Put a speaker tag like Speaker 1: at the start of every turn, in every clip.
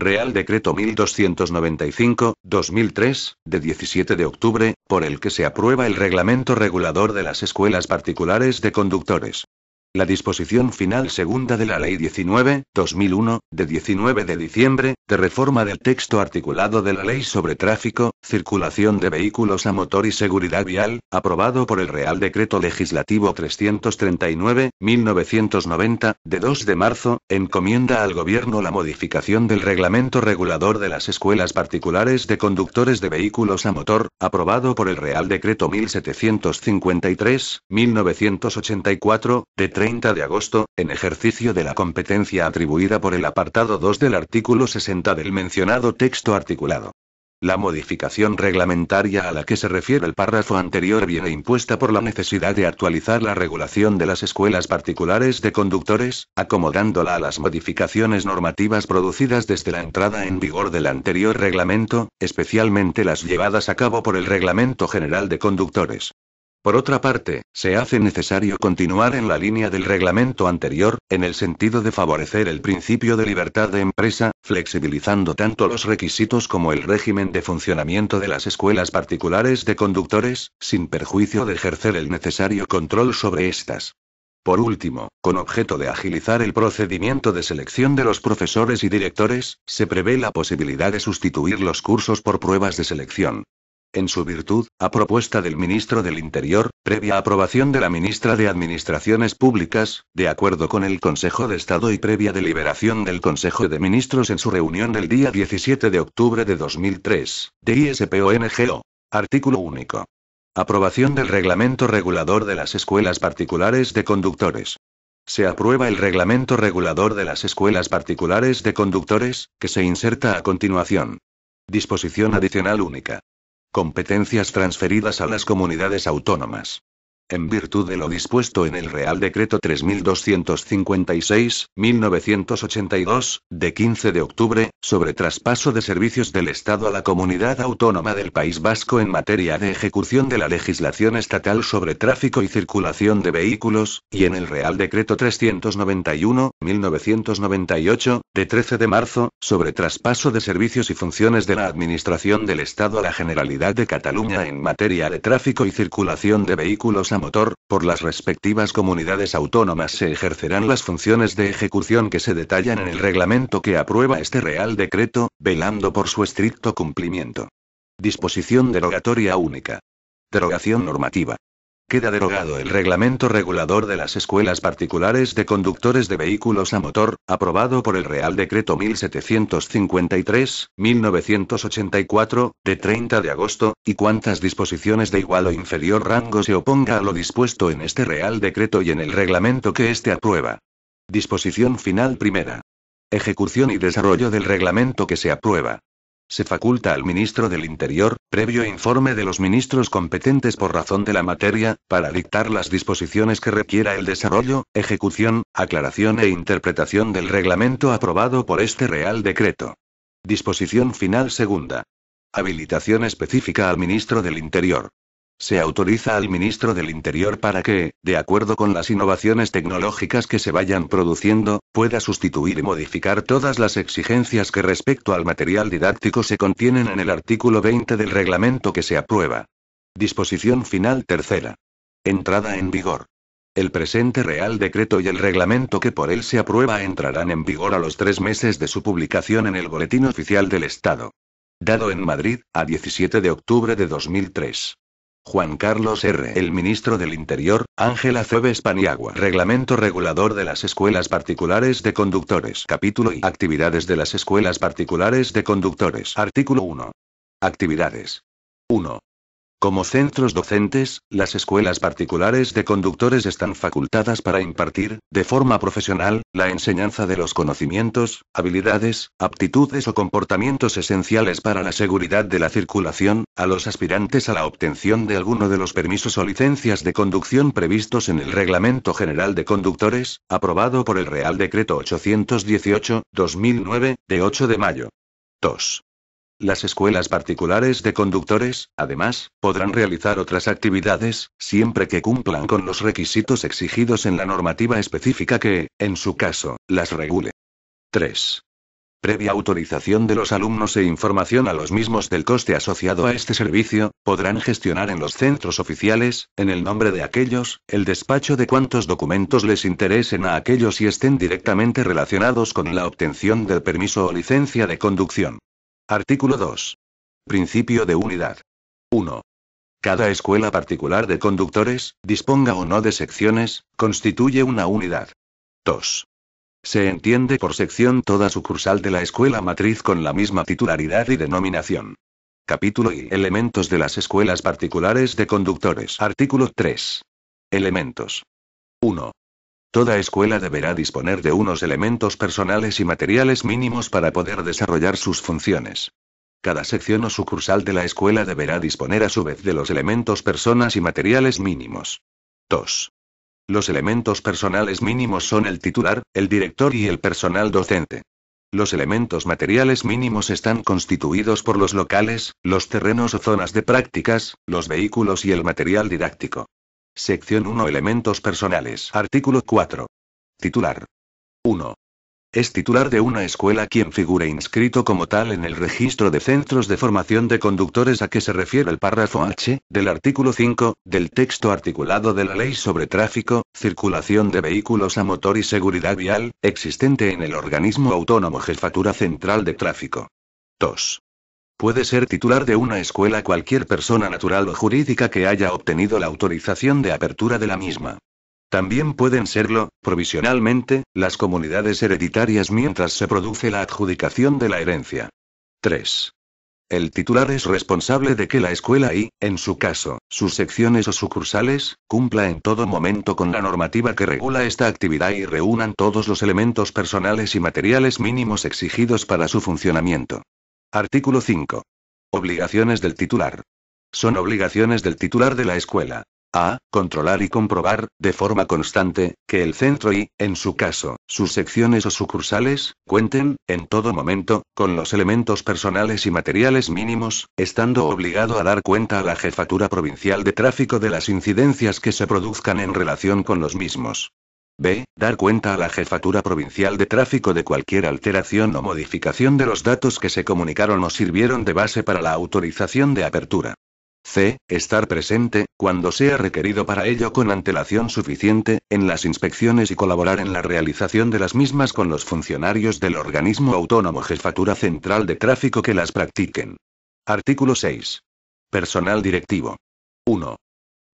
Speaker 1: Real Decreto 1295-2003, de 17 de octubre, por el que se aprueba el Reglamento Regulador de las Escuelas Particulares de Conductores. La disposición final segunda de la Ley 19, 2001, de 19 de diciembre, de reforma del texto articulado de la Ley sobre Tráfico, Circulación de Vehículos a Motor y Seguridad Vial, aprobado por el Real Decreto Legislativo 339, 1990, de 2 de marzo, encomienda al Gobierno la modificación del Reglamento Regulador de las Escuelas Particulares de Conductores de Vehículos a Motor, aprobado por el Real Decreto 1753, 1984, de 30 de agosto, en ejercicio de la competencia atribuida por el apartado 2 del artículo 60 del mencionado texto articulado. La modificación reglamentaria a la que se refiere el párrafo anterior viene impuesta por la necesidad de actualizar la regulación de las escuelas particulares de conductores, acomodándola a las modificaciones normativas producidas desde la entrada en vigor del anterior reglamento, especialmente las llevadas a cabo por el Reglamento General de Conductores. Por otra parte, se hace necesario continuar en la línea del reglamento anterior, en el sentido de favorecer el principio de libertad de empresa, flexibilizando tanto los requisitos como el régimen de funcionamiento de las escuelas particulares de conductores, sin perjuicio de ejercer el necesario control sobre estas. Por último, con objeto de agilizar el procedimiento de selección de los profesores y directores, se prevé la posibilidad de sustituir los cursos por pruebas de selección. En su virtud, a propuesta del ministro del Interior, previa aprobación de la ministra de Administraciones Públicas, de acuerdo con el Consejo de Estado y previa deliberación del Consejo de Ministros en su reunión del día 17 de octubre de 2003, de ISPONGO. Artículo único. Aprobación del Reglamento Regulador de las Escuelas Particulares de Conductores. Se aprueba el Reglamento Regulador de las Escuelas Particulares de Conductores, que se inserta a continuación. Disposición adicional única. Competencias transferidas a las comunidades autónomas en virtud de lo dispuesto en el Real Decreto 3256-1982, de 15 de octubre, sobre traspaso de servicios del Estado a la comunidad autónoma del País Vasco en materia de ejecución de la legislación estatal sobre tráfico y circulación de vehículos, y en el Real Decreto 391-1998, de 13 de marzo, sobre traspaso de servicios y funciones de la Administración del Estado a la Generalidad de Cataluña en materia de tráfico y circulación de vehículos motor, por las respectivas comunidades autónomas se ejercerán las funciones de ejecución que se detallan en el reglamento que aprueba este Real Decreto, velando por su estricto cumplimiento. Disposición derogatoria única. Derogación normativa. Queda derogado el reglamento regulador de las escuelas particulares de conductores de vehículos a motor, aprobado por el Real Decreto 1753-1984, de 30 de agosto, y cuantas disposiciones de igual o inferior rango se oponga a lo dispuesto en este Real Decreto y en el reglamento que éste aprueba. Disposición final primera. Ejecución y desarrollo del reglamento que se aprueba. Se faculta al ministro del Interior, previo informe de los ministros competentes por razón de la materia, para dictar las disposiciones que requiera el desarrollo, ejecución, aclaración e interpretación del reglamento aprobado por este Real Decreto. Disposición final segunda. Habilitación específica al ministro del Interior. Se autoriza al ministro del Interior para que, de acuerdo con las innovaciones tecnológicas que se vayan produciendo, pueda sustituir y modificar todas las exigencias que respecto al material didáctico se contienen en el artículo 20 del reglamento que se aprueba. Disposición final tercera. Entrada en vigor. El presente Real Decreto y el reglamento que por él se aprueba entrarán en vigor a los tres meses de su publicación en el Boletín Oficial del Estado. Dado en Madrid, a 17 de octubre de 2003. Juan Carlos R. El ministro del Interior, Ángela Cebes Paniagua. Reglamento regulador de las escuelas particulares de conductores. Capítulo y actividades de las escuelas particulares de conductores. Artículo 1. Actividades. 1. Como centros docentes, las escuelas particulares de conductores están facultadas para impartir, de forma profesional, la enseñanza de los conocimientos, habilidades, aptitudes o comportamientos esenciales para la seguridad de la circulación, a los aspirantes a la obtención de alguno de los permisos o licencias de conducción previstos en el Reglamento General de Conductores, aprobado por el Real Decreto 818-2009, de 8 de mayo. 2. Las escuelas particulares de conductores, además, podrán realizar otras actividades, siempre que cumplan con los requisitos exigidos en la normativa específica que, en su caso, las regule. 3. Previa autorización de los alumnos e información a los mismos del coste asociado a este servicio, podrán gestionar en los centros oficiales, en el nombre de aquellos, el despacho de cuantos documentos les interesen a aquellos y estén directamente relacionados con la obtención del permiso o licencia de conducción. Artículo 2. Principio de unidad. 1. Cada escuela particular de conductores, disponga o no de secciones, constituye una unidad. 2. Se entiende por sección toda sucursal de la escuela matriz con la misma titularidad y denominación. Capítulo y elementos de las escuelas particulares de conductores. Artículo 3. Elementos. 1. Toda escuela deberá disponer de unos elementos personales y materiales mínimos para poder desarrollar sus funciones. Cada sección o sucursal de la escuela deberá disponer a su vez de los elementos personas y materiales mínimos. 2. Los elementos personales mínimos son el titular, el director y el personal docente. Los elementos materiales mínimos están constituidos por los locales, los terrenos o zonas de prácticas, los vehículos y el material didáctico. Sección 1 Elementos personales. Artículo 4. Titular. 1. Es titular de una escuela quien figure inscrito como tal en el registro de centros de formación de conductores a que se refiere el párrafo H, del artículo 5, del texto articulado de la Ley sobre Tráfico, Circulación de Vehículos a Motor y Seguridad Vial, existente en el organismo autónomo Jefatura Central de Tráfico. 2. Puede ser titular de una escuela cualquier persona natural o jurídica que haya obtenido la autorización de apertura de la misma. También pueden serlo, provisionalmente, las comunidades hereditarias mientras se produce la adjudicación de la herencia. 3. El titular es responsable de que la escuela y, en su caso, sus secciones o sucursales, cumpla en todo momento con la normativa que regula esta actividad y reúnan todos los elementos personales y materiales mínimos exigidos para su funcionamiento. Artículo 5. Obligaciones del titular. Son obligaciones del titular de la escuela. A. Controlar y comprobar, de forma constante, que el centro y, en su caso, sus secciones o sucursales, cuenten, en todo momento, con los elementos personales y materiales mínimos, estando obligado a dar cuenta a la Jefatura Provincial de Tráfico de las incidencias que se produzcan en relación con los mismos. B. Dar cuenta a la Jefatura Provincial de Tráfico de cualquier alteración o modificación de los datos que se comunicaron o sirvieron de base para la autorización de apertura. C. Estar presente, cuando sea requerido para ello con antelación suficiente, en las inspecciones y colaborar en la realización de las mismas con los funcionarios del organismo autónomo Jefatura Central de Tráfico que las practiquen. Artículo 6. Personal directivo. 1.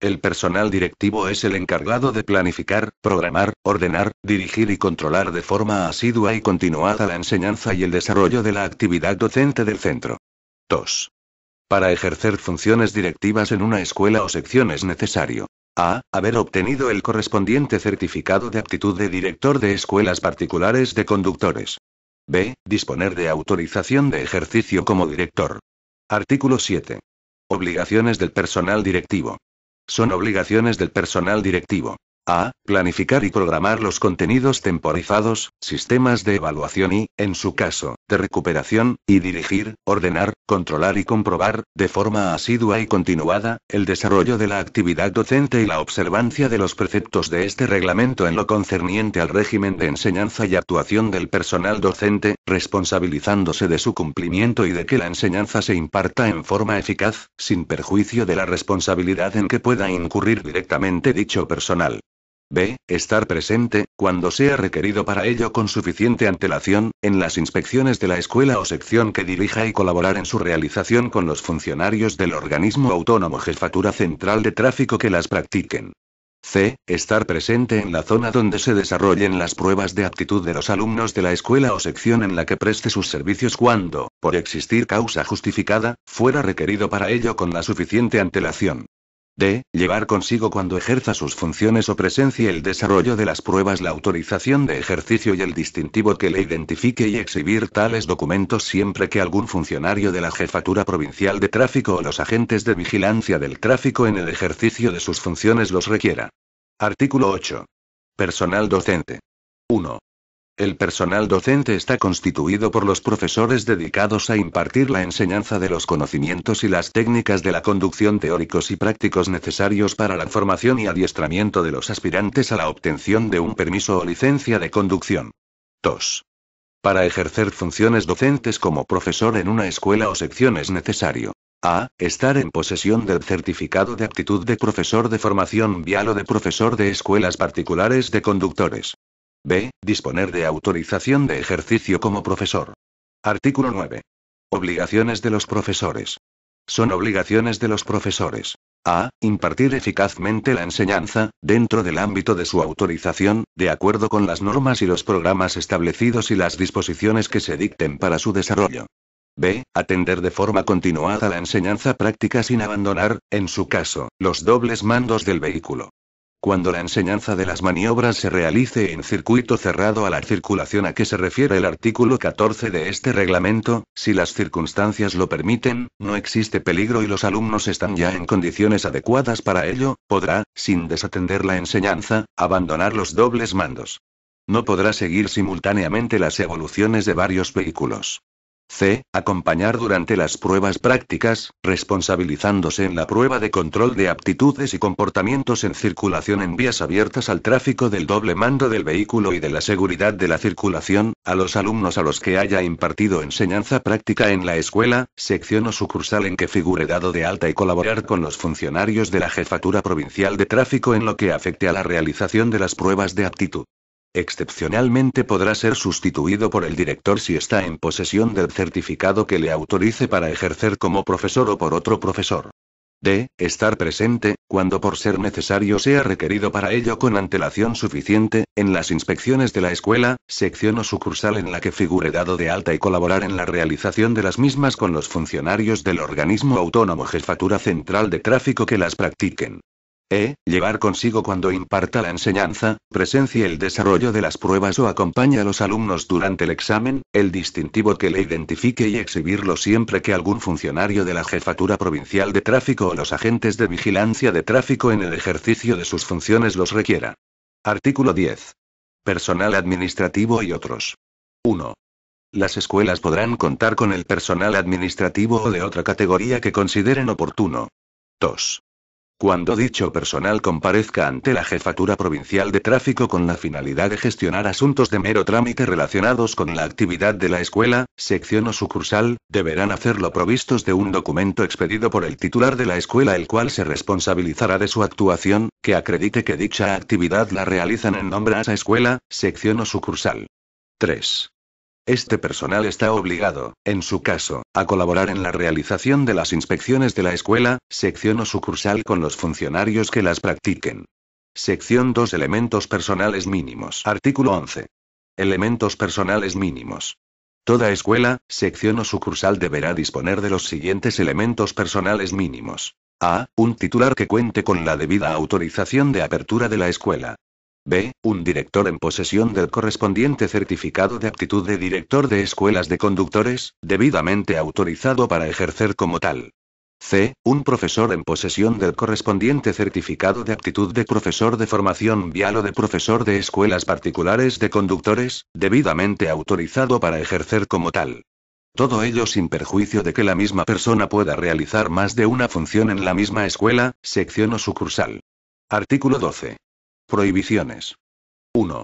Speaker 1: El personal directivo es el encargado de planificar, programar, ordenar, dirigir y controlar de forma asidua y continuada la enseñanza y el desarrollo de la actividad docente del centro. 2. Para ejercer funciones directivas en una escuela o sección es necesario a. Haber obtenido el correspondiente certificado de aptitud de director de escuelas particulares de conductores. B. Disponer de autorización de ejercicio como director. Artículo 7. Obligaciones del personal directivo. Son obligaciones del personal directivo. A. Planificar y programar los contenidos temporizados, sistemas de evaluación y, en su caso, de recuperación, y dirigir, ordenar, controlar y comprobar, de forma asidua y continuada, el desarrollo de la actividad docente y la observancia de los preceptos de este reglamento en lo concerniente al régimen de enseñanza y actuación del personal docente, responsabilizándose de su cumplimiento y de que la enseñanza se imparta en forma eficaz, sin perjuicio de la responsabilidad en que pueda incurrir directamente dicho personal. B. Estar presente, cuando sea requerido para ello con suficiente antelación, en las inspecciones de la escuela o sección que dirija y colaborar en su realización con los funcionarios del organismo autónomo Jefatura Central de Tráfico que las practiquen. C. Estar presente en la zona donde se desarrollen las pruebas de aptitud de los alumnos de la escuela o sección en la que preste sus servicios cuando, por existir causa justificada, fuera requerido para ello con la suficiente antelación. D. Llevar consigo cuando ejerza sus funciones o presencia el desarrollo de las pruebas, la autorización de ejercicio y el distintivo que le identifique y exhibir tales documentos siempre que algún funcionario de la Jefatura Provincial de Tráfico o los agentes de vigilancia del tráfico en el ejercicio de sus funciones los requiera. Artículo 8. Personal docente. 1. El personal docente está constituido por los profesores dedicados a impartir la enseñanza de los conocimientos y las técnicas de la conducción teóricos y prácticos necesarios para la formación y adiestramiento de los aspirantes a la obtención de un permiso o licencia de conducción. 2. Para ejercer funciones docentes como profesor en una escuela o sección es necesario. A. Estar en posesión del certificado de aptitud de profesor de formación vial o de profesor de escuelas particulares de conductores. B. Disponer de autorización de ejercicio como profesor. Artículo 9. Obligaciones de los profesores. Son obligaciones de los profesores. A. Impartir eficazmente la enseñanza, dentro del ámbito de su autorización, de acuerdo con las normas y los programas establecidos y las disposiciones que se dicten para su desarrollo. B. Atender de forma continuada la enseñanza práctica sin abandonar, en su caso, los dobles mandos del vehículo. Cuando la enseñanza de las maniobras se realice en circuito cerrado a la circulación a que se refiere el artículo 14 de este reglamento, si las circunstancias lo permiten, no existe peligro y los alumnos están ya en condiciones adecuadas para ello, podrá, sin desatender la enseñanza, abandonar los dobles mandos. No podrá seguir simultáneamente las evoluciones de varios vehículos. C. Acompañar durante las pruebas prácticas, responsabilizándose en la prueba de control de aptitudes y comportamientos en circulación en vías abiertas al tráfico del doble mando del vehículo y de la seguridad de la circulación, a los alumnos a los que haya impartido enseñanza práctica en la escuela, sección o sucursal en que figure dado de alta y colaborar con los funcionarios de la Jefatura Provincial de Tráfico en lo que afecte a la realización de las pruebas de aptitud. Excepcionalmente podrá ser sustituido por el director si está en posesión del certificado que le autorice para ejercer como profesor o por otro profesor. D. Estar presente, cuando por ser necesario sea requerido para ello con antelación suficiente, en las inspecciones de la escuela, sección o sucursal en la que figure dado de alta y colaborar en la realización de las mismas con los funcionarios del organismo autónomo jefatura central de tráfico que las practiquen. E. Llevar consigo cuando imparta la enseñanza, presencia el desarrollo de las pruebas o acompaña a los alumnos durante el examen, el distintivo que le identifique y exhibirlo siempre que algún funcionario de la Jefatura Provincial de Tráfico o los agentes de vigilancia de tráfico en el ejercicio de sus funciones los requiera. Artículo 10. Personal administrativo y otros. 1. Las escuelas podrán contar con el personal administrativo o de otra categoría que consideren oportuno. 2 cuando dicho personal comparezca ante la Jefatura Provincial de Tráfico con la finalidad de gestionar asuntos de mero trámite relacionados con la actividad de la escuela, sección o sucursal, deberán hacerlo provistos de un documento expedido por el titular de la escuela el cual se responsabilizará de su actuación, que acredite que dicha actividad la realizan en nombre a esa escuela, sección o sucursal. 3. Este personal está obligado, en su caso, a colaborar en la realización de las inspecciones de la escuela, sección o sucursal con los funcionarios que las practiquen. Sección 2 Elementos personales mínimos. Artículo 11. Elementos personales mínimos. Toda escuela, sección o sucursal deberá disponer de los siguientes elementos personales mínimos. A. Un titular que cuente con la debida autorización de apertura de la escuela. B. Un director en posesión del correspondiente certificado de aptitud de director de escuelas de conductores, debidamente autorizado para ejercer como tal. C. Un profesor en posesión del correspondiente certificado de aptitud de profesor de formación vial o de profesor de escuelas particulares de conductores, debidamente autorizado para ejercer como tal. Todo ello sin perjuicio de que la misma persona pueda realizar más de una función en la misma escuela, sección o sucursal. Artículo 12. Prohibiciones. 1.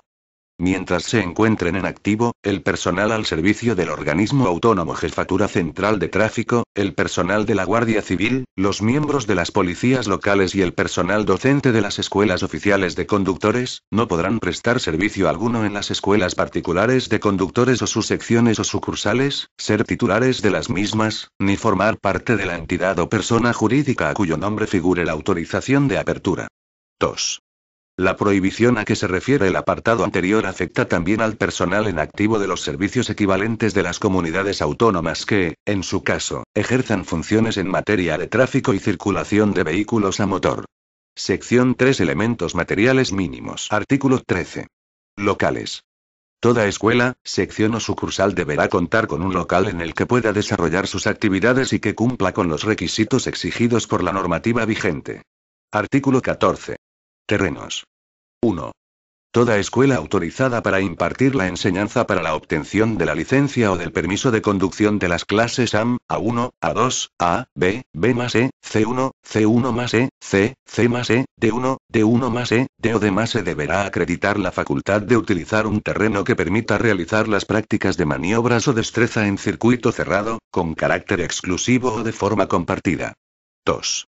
Speaker 1: Mientras se encuentren en activo, el personal al servicio del organismo autónomo Jefatura Central de Tráfico, el personal de la Guardia Civil, los miembros de las policías locales y el personal docente de las escuelas oficiales de conductores, no podrán prestar servicio alguno en las escuelas particulares de conductores o sus secciones o sucursales, ser titulares de las mismas, ni formar parte de la entidad o persona jurídica a cuyo nombre figure la autorización de apertura. 2. La prohibición a que se refiere el apartado anterior afecta también al personal en activo de los servicios equivalentes de las comunidades autónomas que, en su caso, ejerzan funciones en materia de tráfico y circulación de vehículos a motor. Sección 3 Elementos materiales mínimos. Artículo 13. Locales. Toda escuela, sección o sucursal deberá contar con un local en el que pueda desarrollar sus actividades y que cumpla con los requisitos exigidos por la normativa vigente. Artículo 14. Terrenos. 1. Toda escuela autorizada para impartir la enseñanza para la obtención de la licencia o del permiso de conducción de las clases AM, A1, A2, A, B, B más E, C1, C1 más E, C, C más E, D1, D1 más E, D o D más E deberá acreditar la facultad de utilizar un terreno que permita realizar las prácticas de maniobras o destreza en circuito cerrado, con carácter exclusivo o de forma compartida. 2.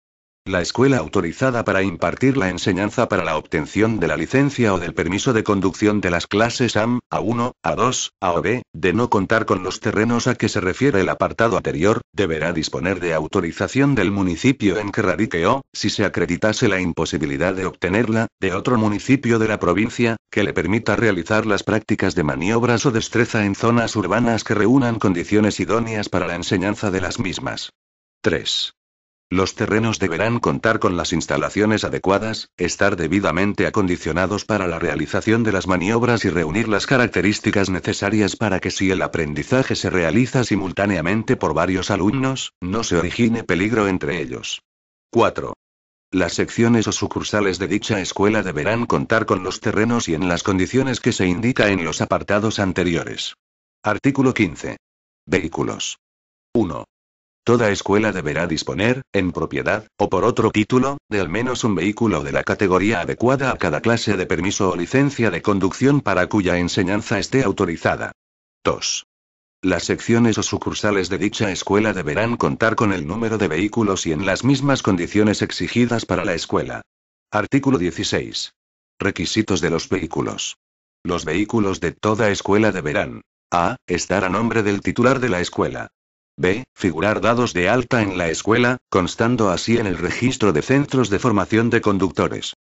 Speaker 1: La escuela autorizada para impartir la enseñanza para la obtención de la licencia o del permiso de conducción de las clases AM, A1, A2, A o B, de no contar con los terrenos a que se refiere el apartado anterior, deberá disponer de autorización del municipio en que radique o, si se acreditase la imposibilidad de obtenerla, de otro municipio de la provincia, que le permita realizar las prácticas de maniobras o destreza en zonas urbanas que reúnan condiciones idóneas para la enseñanza de las mismas. 3. Los terrenos deberán contar con las instalaciones adecuadas, estar debidamente acondicionados para la realización de las maniobras y reunir las características necesarias para que si el aprendizaje se realiza simultáneamente por varios alumnos, no se origine peligro entre ellos. 4. Las secciones o sucursales de dicha escuela deberán contar con los terrenos y en las condiciones que se indica en los apartados anteriores. Artículo 15. Vehículos. 1. Toda escuela deberá disponer, en propiedad, o por otro título, de al menos un vehículo de la categoría adecuada a cada clase de permiso o licencia de conducción para cuya enseñanza esté autorizada. 2. Las secciones o sucursales de dicha escuela deberán contar con el número de vehículos y en las mismas condiciones exigidas para la escuela. Artículo 16. Requisitos de los vehículos. Los vehículos de toda escuela deberán a. Estar a nombre del titular de la escuela. B. Figurar dados de alta en la escuela, constando así en el registro de centros de formación de conductores.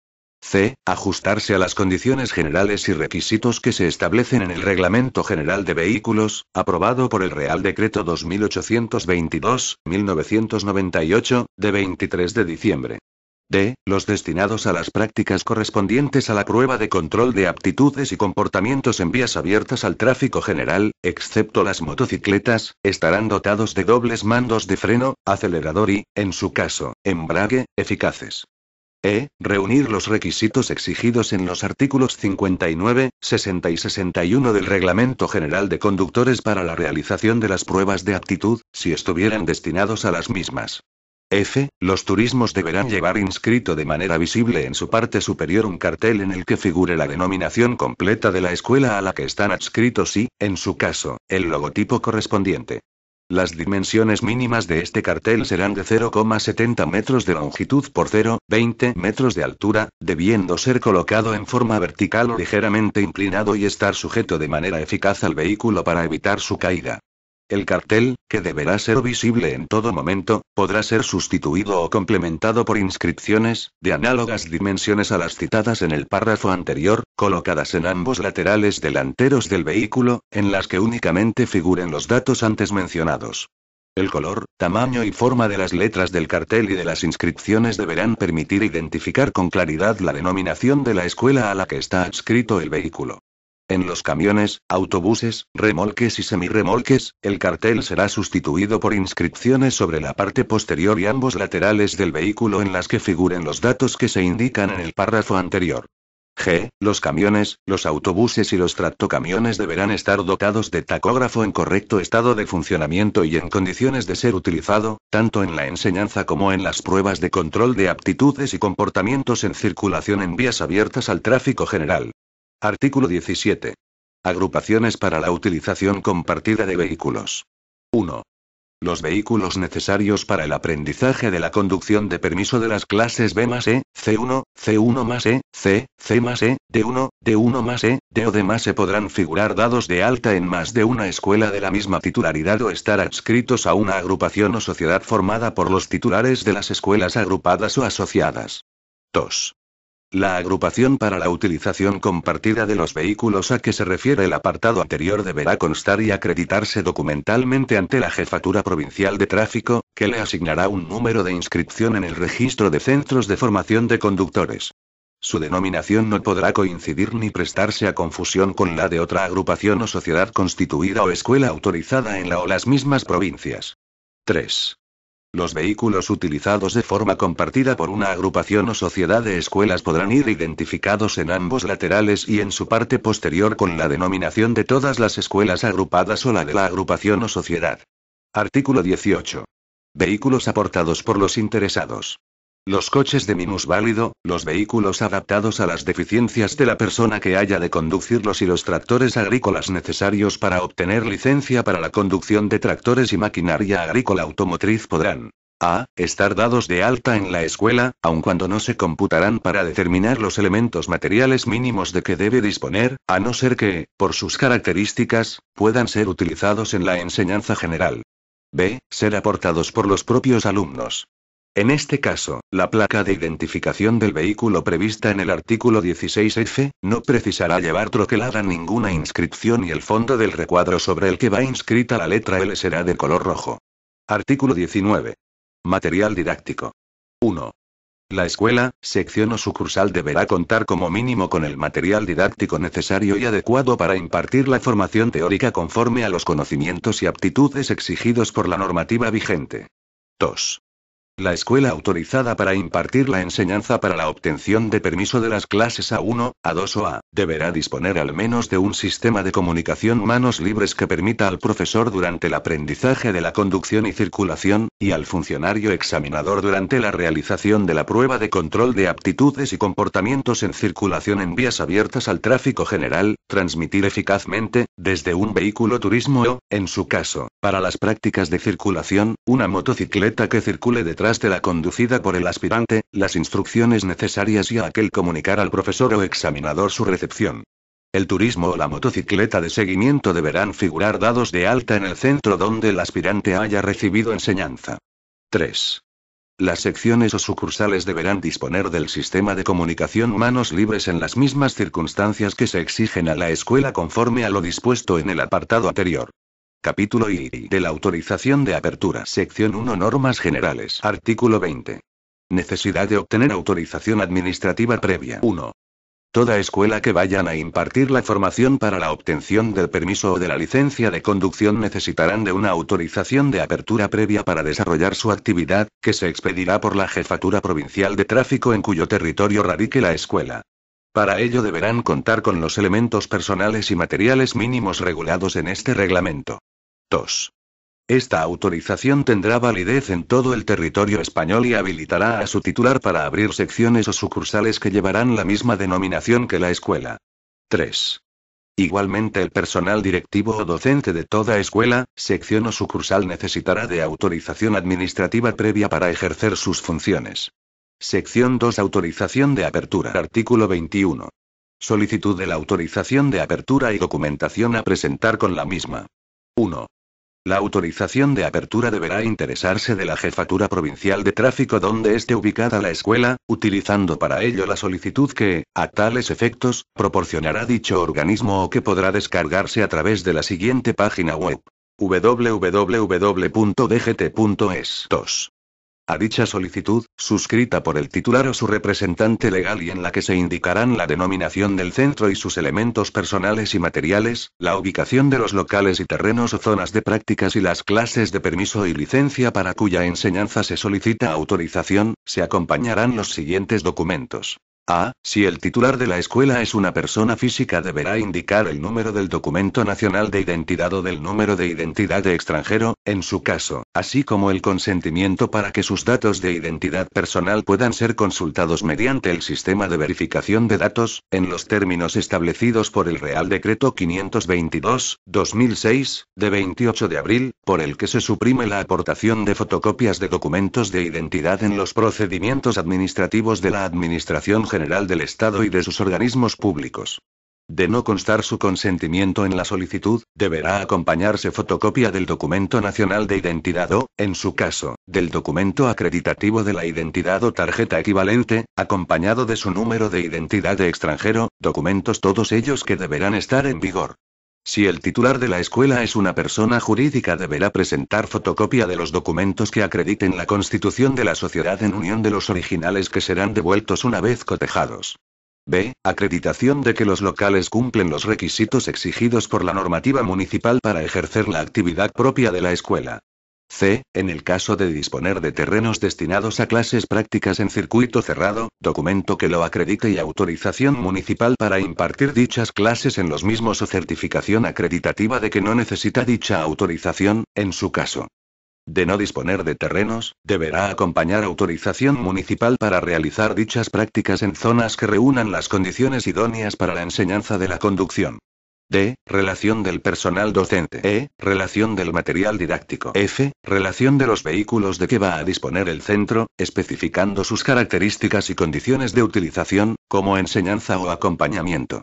Speaker 1: C. Ajustarse a las condiciones generales y requisitos que se establecen en el Reglamento General de Vehículos, aprobado por el Real Decreto 2822-1998, de 23 de diciembre D. Los destinados a las prácticas correspondientes a la prueba de control de aptitudes y comportamientos en vías abiertas al tráfico general, excepto las motocicletas, estarán dotados de dobles mandos de freno, acelerador y, en su caso, embrague, eficaces. E. Reunir los requisitos exigidos en los artículos 59, 60 y 61 del Reglamento General de Conductores para la realización de las pruebas de aptitud, si estuvieran destinados a las mismas. F. Los turismos deberán llevar inscrito de manera visible en su parte superior un cartel en el que figure la denominación completa de la escuela a la que están adscritos y, en su caso, el logotipo correspondiente. Las dimensiones mínimas de este cartel serán de 0,70 metros de longitud por 0,20 metros de altura, debiendo ser colocado en forma vertical o ligeramente inclinado y estar sujeto de manera eficaz al vehículo para evitar su caída. El cartel, que deberá ser visible en todo momento, podrá ser sustituido o complementado por inscripciones, de análogas dimensiones a las citadas en el párrafo anterior, colocadas en ambos laterales delanteros del vehículo, en las que únicamente figuren los datos antes mencionados. El color, tamaño y forma de las letras del cartel y de las inscripciones deberán permitir identificar con claridad la denominación de la escuela a la que está adscrito el vehículo. En los camiones, autobuses, remolques y semirremolques, el cartel será sustituido por inscripciones sobre la parte posterior y ambos laterales del vehículo en las que figuren los datos que se indican en el párrafo anterior. G. Los camiones, los autobuses y los tractocamiones deberán estar dotados de tacógrafo en correcto estado de funcionamiento y en condiciones de ser utilizado, tanto en la enseñanza como en las pruebas de control de aptitudes y comportamientos en circulación en vías abiertas al tráfico general. Artículo 17. Agrupaciones para la utilización compartida de vehículos. 1. Los vehículos necesarios para el aprendizaje de la conducción de permiso de las clases B más E, C1, C1 más E, C, C más E, D1, D1 más E, D o D más E podrán figurar dados de alta en más de una escuela de la misma titularidad o estar adscritos a una agrupación o sociedad formada por los titulares de las escuelas agrupadas o asociadas. 2. La agrupación para la utilización compartida de los vehículos a que se refiere el apartado anterior deberá constar y acreditarse documentalmente ante la Jefatura Provincial de Tráfico, que le asignará un número de inscripción en el registro de centros de formación de conductores. Su denominación no podrá coincidir ni prestarse a confusión con la de otra agrupación o sociedad constituida o escuela autorizada en la o las mismas provincias. 3. Los vehículos utilizados de forma compartida por una agrupación o sociedad de escuelas podrán ir identificados en ambos laterales y en su parte posterior con la denominación de todas las escuelas agrupadas o la de la agrupación o sociedad. Artículo 18. Vehículos aportados por los interesados. Los coches de válido, los vehículos adaptados a las deficiencias de la persona que haya de conducirlos y los tractores agrícolas necesarios para obtener licencia para la conducción de tractores y maquinaria agrícola automotriz podrán. A. Estar dados de alta en la escuela, aun cuando no se computarán para determinar los elementos materiales mínimos de que debe disponer, a no ser que, por sus características, puedan ser utilizados en la enseñanza general. B. Ser aportados por los propios alumnos. En este caso, la placa de identificación del vehículo prevista en el artículo 16F, no precisará llevar troquelada ninguna inscripción y el fondo del recuadro sobre el que va inscrita la letra L será de color rojo. Artículo 19. Material didáctico. 1. La escuela, sección o sucursal deberá contar como mínimo con el material didáctico necesario y adecuado para impartir la formación teórica conforme a los conocimientos y aptitudes exigidos por la normativa vigente. 2 la escuela autorizada para impartir la enseñanza para la obtención de permiso de las clases A1, A2 o A, deberá disponer al menos de un sistema de comunicación manos libres que permita al profesor durante el aprendizaje de la conducción y circulación, y al funcionario examinador durante la realización de la prueba de control de aptitudes y comportamientos en circulación en vías abiertas al tráfico general, transmitir eficazmente, desde un vehículo turismo o, en su caso, para las prácticas de circulación, una motocicleta que circule detrás de la conducida por el aspirante, las instrucciones necesarias y a aquel comunicar al profesor o examinador su recepción. El turismo o la motocicleta de seguimiento deberán figurar dados de alta en el centro donde el aspirante haya recibido enseñanza. 3. Las secciones o sucursales deberán disponer del sistema de comunicación manos libres en las mismas circunstancias que se exigen a la escuela conforme a lo dispuesto en el apartado anterior. Capítulo I de la autorización de apertura. Sección 1 Normas Generales. Artículo 20. Necesidad de obtener autorización administrativa previa. 1. Toda escuela que vayan a impartir la formación para la obtención del permiso o de la licencia de conducción necesitarán de una autorización de apertura previa para desarrollar su actividad, que se expedirá por la Jefatura Provincial de Tráfico en cuyo territorio radique la escuela. Para ello deberán contar con los elementos personales y materiales mínimos regulados en este reglamento. 2. Esta autorización tendrá validez en todo el territorio español y habilitará a su titular para abrir secciones o sucursales que llevarán la misma denominación que la escuela. 3. Igualmente el personal directivo o docente de toda escuela, sección o sucursal necesitará de autorización administrativa previa para ejercer sus funciones. Sección 2 Autorización de apertura Artículo 21. Solicitud de la autorización de apertura y documentación a presentar con la misma. 1. La autorización de apertura deberá interesarse de la Jefatura Provincial de Tráfico donde esté ubicada la escuela, utilizando para ello la solicitud que, a tales efectos, proporcionará dicho organismo o que podrá descargarse a través de la siguiente página web www.dgt.es a dicha solicitud, suscrita por el titular o su representante legal y en la que se indicarán la denominación del centro y sus elementos personales y materiales, la ubicación de los locales y terrenos o zonas de prácticas y las clases de permiso y licencia para cuya enseñanza se solicita autorización, se acompañarán los siguientes documentos a. Ah, si el titular de la escuela es una persona física deberá indicar el número del documento nacional de identidad o del número de identidad de extranjero, en su caso, así como el consentimiento para que sus datos de identidad personal puedan ser consultados mediante el sistema de verificación de datos, en los términos establecidos por el Real Decreto 522-2006, de 28 de abril, por el que se suprime la aportación de fotocopias de documentos de identidad en los procedimientos administrativos de la Administración General del Estado y de sus organismos públicos. De no constar su consentimiento en la solicitud, deberá acompañarse fotocopia del documento nacional de identidad o, en su caso, del documento acreditativo de la identidad o tarjeta equivalente, acompañado de su número de identidad de extranjero, documentos todos ellos que deberán estar en vigor. Si el titular de la escuela es una persona jurídica deberá presentar fotocopia de los documentos que acrediten la constitución de la sociedad en unión de los originales que serán devueltos una vez cotejados. B. Acreditación de que los locales cumplen los requisitos exigidos por la normativa municipal para ejercer la actividad propia de la escuela. C. En el caso de disponer de terrenos destinados a clases prácticas en circuito cerrado, documento que lo acredite y autorización municipal para impartir dichas clases en los mismos o certificación acreditativa de que no necesita dicha autorización, en su caso. De no disponer de terrenos, deberá acompañar autorización municipal para realizar dichas prácticas en zonas que reúnan las condiciones idóneas para la enseñanza de la conducción. D. Relación del personal docente. E. Relación del material didáctico. F. Relación de los vehículos de que va a disponer el centro, especificando sus características y condiciones de utilización, como enseñanza o acompañamiento.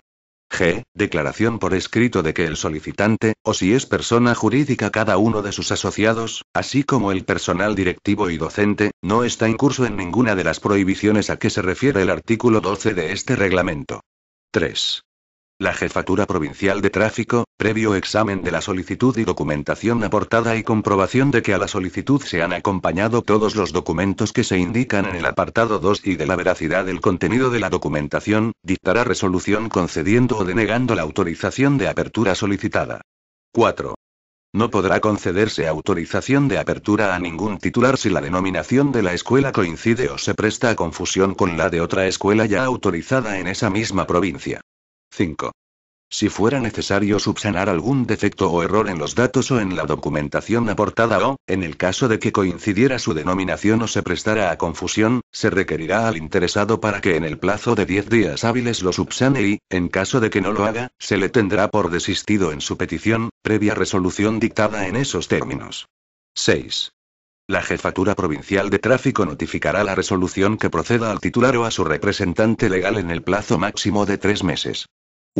Speaker 1: G. Declaración por escrito de que el solicitante, o si es persona jurídica cada uno de sus asociados, así como el personal directivo y docente, no está incurso en ninguna de las prohibiciones a que se refiere el artículo 12 de este reglamento. 3. La Jefatura Provincial de Tráfico, previo examen de la solicitud y documentación aportada y comprobación de que a la solicitud se han acompañado todos los documentos que se indican en el apartado 2 y de la veracidad del contenido de la documentación, dictará resolución concediendo o denegando la autorización de apertura solicitada. 4. No podrá concederse autorización de apertura a ningún titular si la denominación de la escuela coincide o se presta a confusión con la de otra escuela ya autorizada en esa misma provincia. 5. Si fuera necesario subsanar algún defecto o error en los datos o en la documentación aportada o, en el caso de que coincidiera su denominación o se prestara a confusión, se requerirá al interesado para que en el plazo de 10 días hábiles lo subsane y, en caso de que no lo haga, se le tendrá por desistido en su petición, previa resolución dictada en esos términos. 6. La Jefatura Provincial de Tráfico notificará la resolución que proceda al titular o a su representante legal en el plazo máximo de tres meses.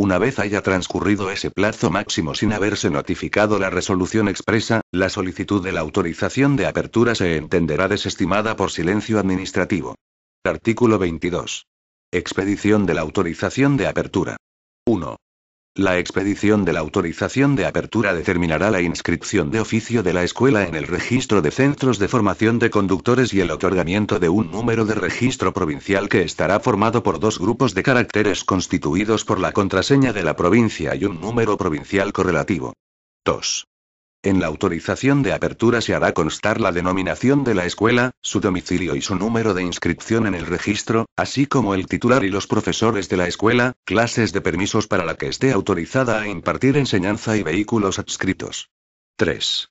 Speaker 1: Una vez haya transcurrido ese plazo máximo sin haberse notificado la resolución expresa, la solicitud de la autorización de apertura se entenderá desestimada por silencio administrativo. Artículo 22. Expedición de la autorización de apertura. 1. La expedición de la autorización de apertura determinará la inscripción de oficio de la escuela en el registro de centros de formación de conductores y el otorgamiento de un número de registro provincial que estará formado por dos grupos de caracteres constituidos por la contraseña de la provincia y un número provincial correlativo. 2. En la autorización de apertura se hará constar la denominación de la escuela, su domicilio y su número de inscripción en el registro, así como el titular y los profesores de la escuela, clases de permisos para la que esté autorizada a impartir enseñanza y vehículos adscritos. 3.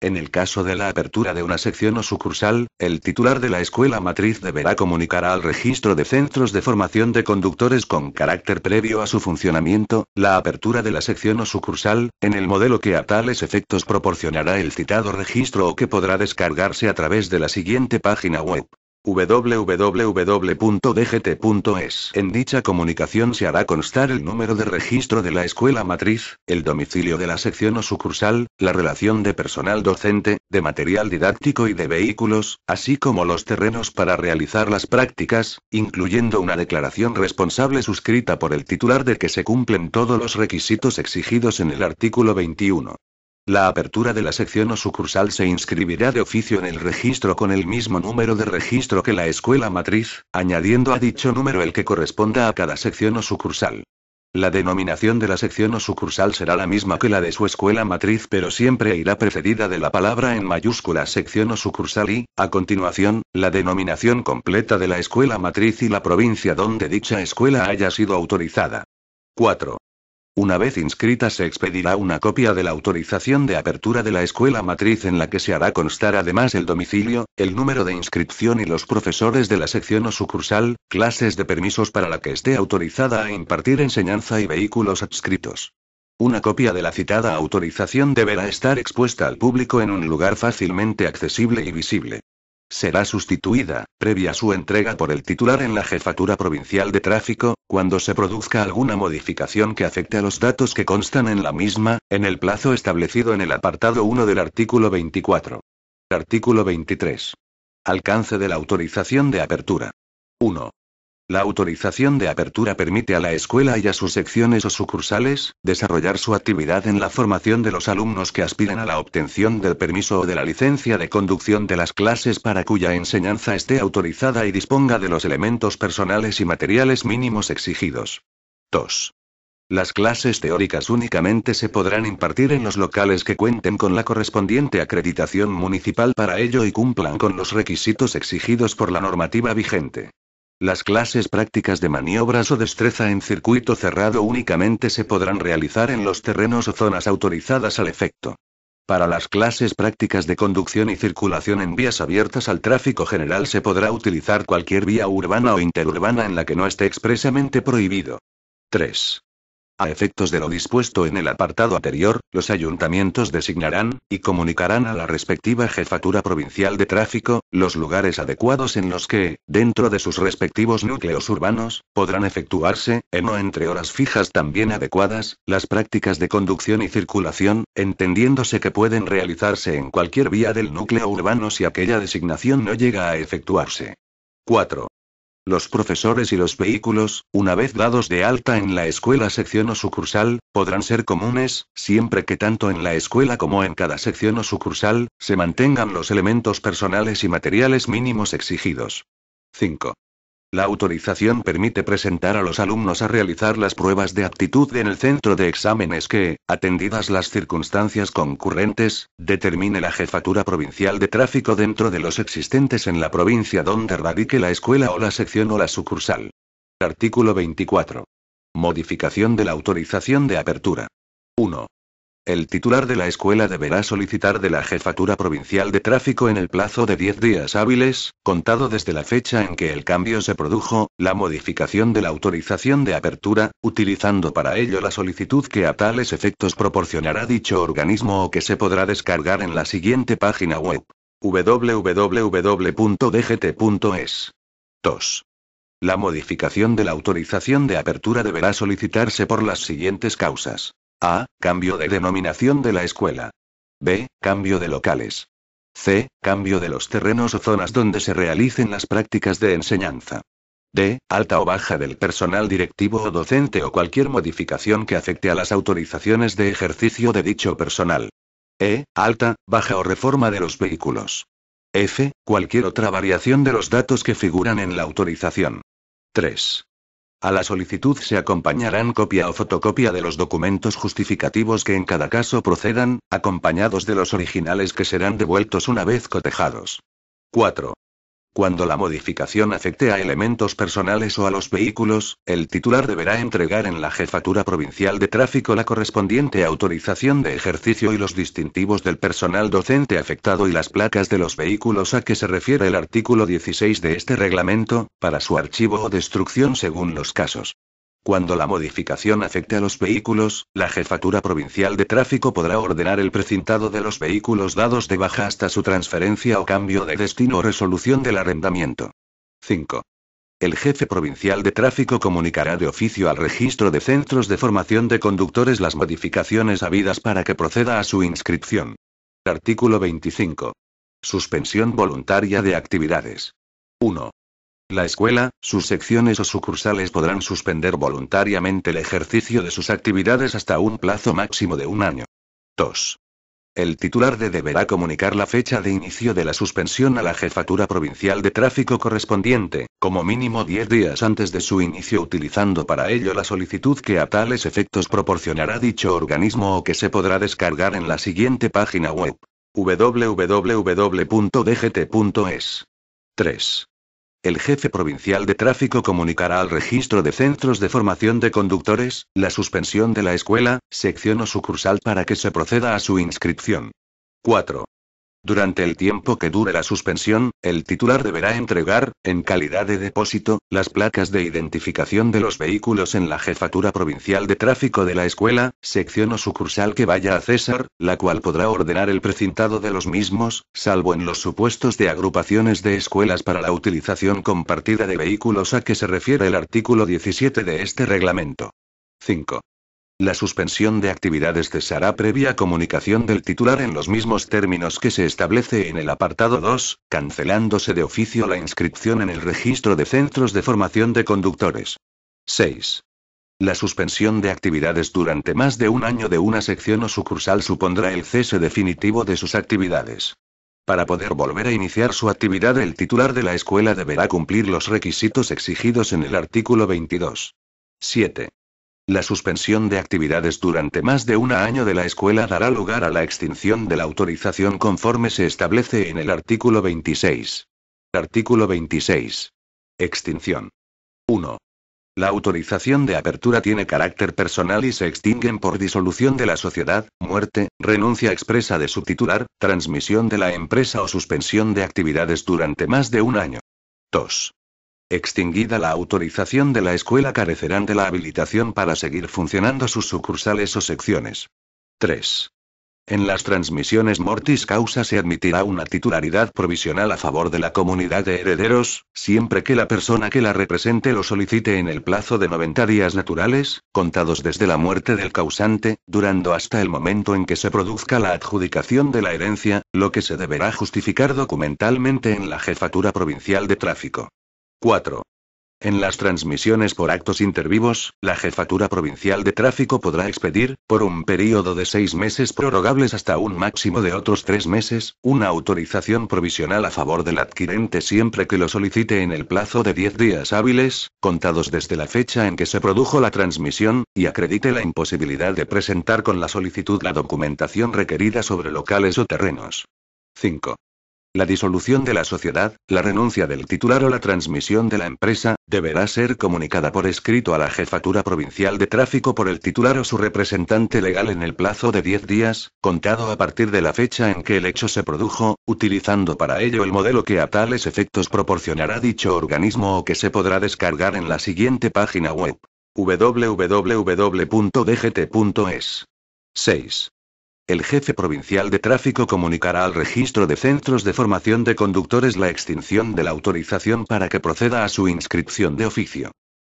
Speaker 1: En el caso de la apertura de una sección o sucursal, el titular de la escuela matriz deberá comunicar al registro de centros de formación de conductores con carácter previo a su funcionamiento, la apertura de la sección o sucursal, en el modelo que a tales efectos proporcionará el citado registro o que podrá descargarse a través de la siguiente página web www.dgt.es. En dicha comunicación se hará constar el número de registro de la escuela matriz, el domicilio de la sección o sucursal, la relación de personal docente, de material didáctico y de vehículos, así como los terrenos para realizar las prácticas, incluyendo una declaración responsable suscrita por el titular de que se cumplen todos los requisitos exigidos en el artículo 21. La apertura de la sección o sucursal se inscribirá de oficio en el registro con el mismo número de registro que la escuela matriz, añadiendo a dicho número el que corresponda a cada sección o sucursal. La denominación de la sección o sucursal será la misma que la de su escuela matriz, pero siempre irá precedida de la palabra en mayúscula sección o sucursal y, a continuación, la denominación completa de la escuela matriz y la provincia donde dicha escuela haya sido autorizada. 4. Una vez inscrita se expedirá una copia de la autorización de apertura de la escuela matriz en la que se hará constar además el domicilio, el número de inscripción y los profesores de la sección o sucursal, clases de permisos para la que esté autorizada a impartir enseñanza y vehículos adscritos. Una copia de la citada autorización deberá estar expuesta al público en un lugar fácilmente accesible y visible será sustituida, previa su entrega por el titular en la Jefatura Provincial de Tráfico, cuando se produzca alguna modificación que afecte a los datos que constan en la misma, en el plazo establecido en el apartado 1 del artículo 24. Artículo 23. Alcance de la autorización de apertura. 1. La autorización de apertura permite a la escuela y a sus secciones o sucursales desarrollar su actividad en la formación de los alumnos que aspiran a la obtención del permiso o de la licencia de conducción de las clases para cuya enseñanza esté autorizada y disponga de los elementos personales y materiales mínimos exigidos. 2. Las clases teóricas únicamente se podrán impartir en los locales que cuenten con la correspondiente acreditación municipal para ello y cumplan con los requisitos exigidos por la normativa vigente. Las clases prácticas de maniobras o destreza en circuito cerrado únicamente se podrán realizar en los terrenos o zonas autorizadas al efecto. Para las clases prácticas de conducción y circulación en vías abiertas al tráfico general se podrá utilizar cualquier vía urbana o interurbana en la que no esté expresamente prohibido. 3. A efectos de lo dispuesto en el apartado anterior, los ayuntamientos designarán, y comunicarán a la respectiva jefatura provincial de tráfico, los lugares adecuados en los que, dentro de sus respectivos núcleos urbanos, podrán efectuarse, en o entre horas fijas también adecuadas, las prácticas de conducción y circulación, entendiéndose que pueden realizarse en cualquier vía del núcleo urbano si aquella designación no llega a efectuarse. 4. Los profesores y los vehículos, una vez dados de alta en la escuela sección o sucursal, podrán ser comunes, siempre que tanto en la escuela como en cada sección o sucursal, se mantengan los elementos personales y materiales mínimos exigidos. 5. La autorización permite presentar a los alumnos a realizar las pruebas de aptitud en el centro de exámenes que, atendidas las circunstancias concurrentes, determine la jefatura provincial de tráfico dentro de los existentes en la provincia donde radique la escuela o la sección o la sucursal. Artículo 24. Modificación de la autorización de apertura. 1. El titular de la escuela deberá solicitar de la Jefatura Provincial de Tráfico en el plazo de 10 días hábiles, contado desde la fecha en que el cambio se produjo, la modificación de la autorización de apertura, utilizando para ello la solicitud que a tales efectos proporcionará dicho organismo o que se podrá descargar en la siguiente página web www.dgt.es. 2. La modificación de la autorización de apertura deberá solicitarse por las siguientes causas. A. Cambio de denominación de la escuela. B. Cambio de locales. C. Cambio de los terrenos o zonas donde se realicen las prácticas de enseñanza. D. Alta o baja del personal directivo o docente o cualquier modificación que afecte a las autorizaciones de ejercicio de dicho personal. E. Alta, baja o reforma de los vehículos. F. Cualquier otra variación de los datos que figuran en la autorización. 3. A la solicitud se acompañarán copia o fotocopia de los documentos justificativos que en cada caso procedan, acompañados de los originales que serán devueltos una vez cotejados. 4. Cuando la modificación afecte a elementos personales o a los vehículos, el titular deberá entregar en la Jefatura Provincial de Tráfico la correspondiente autorización de ejercicio y los distintivos del personal docente afectado y las placas de los vehículos a que se refiere el artículo 16 de este reglamento, para su archivo o destrucción según los casos. Cuando la modificación afecte a los vehículos, la Jefatura Provincial de Tráfico podrá ordenar el precintado de los vehículos dados de baja hasta su transferencia o cambio de destino o resolución del arrendamiento. 5. El jefe provincial de tráfico comunicará de oficio al registro de centros de formación de conductores las modificaciones habidas para que proceda a su inscripción. Artículo 25. Suspensión voluntaria de actividades. 1. La escuela, sus secciones o sucursales podrán suspender voluntariamente el ejercicio de sus actividades hasta un plazo máximo de un año. 2. El titular de deberá comunicar la fecha de inicio de la suspensión a la jefatura provincial de tráfico correspondiente, como mínimo 10 días antes de su inicio utilizando para ello la solicitud que a tales efectos proporcionará dicho organismo o que se podrá descargar en la siguiente página web www.dgt.es. E 3. El jefe provincial de tráfico comunicará al registro de centros de formación de conductores, la suspensión de la escuela, sección o sucursal para que se proceda a su inscripción. 4. Durante el tiempo que dure la suspensión, el titular deberá entregar, en calidad de depósito, las placas de identificación de los vehículos en la Jefatura Provincial de Tráfico de la escuela, sección o sucursal que vaya a César, la cual podrá ordenar el precintado de los mismos, salvo en los supuestos de agrupaciones de escuelas para la utilización compartida de vehículos a que se refiere el artículo 17 de este reglamento. 5. La suspensión de actividades cesará previa comunicación del titular en los mismos términos que se establece en el apartado 2, cancelándose de oficio la inscripción en el registro de centros de formación de conductores. 6. La suspensión de actividades durante más de un año de una sección o sucursal supondrá el cese definitivo de sus actividades. Para poder volver a iniciar su actividad, el titular de la escuela deberá cumplir los requisitos exigidos en el artículo 22. 7. La suspensión de actividades durante más de un año de la escuela dará lugar a la extinción de la autorización conforme se establece en el artículo 26. Artículo 26. Extinción. 1. La autorización de apertura tiene carácter personal y se extinguen por disolución de la sociedad, muerte, renuncia expresa de su titular, transmisión de la empresa o suspensión de actividades durante más de un año. 2. Extinguida la autorización de la escuela carecerán de la habilitación para seguir funcionando sus sucursales o secciones. 3. En las transmisiones mortis causa se admitirá una titularidad provisional a favor de la comunidad de herederos, siempre que la persona que la represente lo solicite en el plazo de 90 días naturales, contados desde la muerte del causante, durando hasta el momento en que se produzca la adjudicación de la herencia, lo que se deberá justificar documentalmente en la jefatura provincial de tráfico. 4. En las transmisiones por actos intervivos, la Jefatura Provincial de Tráfico podrá expedir, por un período de seis meses prorrogables hasta un máximo de otros tres meses, una autorización provisional a favor del adquirente siempre que lo solicite en el plazo de diez días hábiles, contados desde la fecha en que se produjo la transmisión, y acredite la imposibilidad de presentar con la solicitud la documentación requerida sobre locales o terrenos. 5. La disolución de la sociedad, la renuncia del titular o la transmisión de la empresa, deberá ser comunicada por escrito a la Jefatura Provincial de Tráfico por el titular o su representante legal en el plazo de 10 días, contado a partir de la fecha en que el hecho se produjo, utilizando para ello el modelo que a tales efectos proporcionará dicho organismo o que se podrá descargar en la siguiente página web www.dgt.es. 6. El jefe provincial de tráfico comunicará al registro de centros de formación de conductores la extinción de la autorización para que proceda a su inscripción de oficio.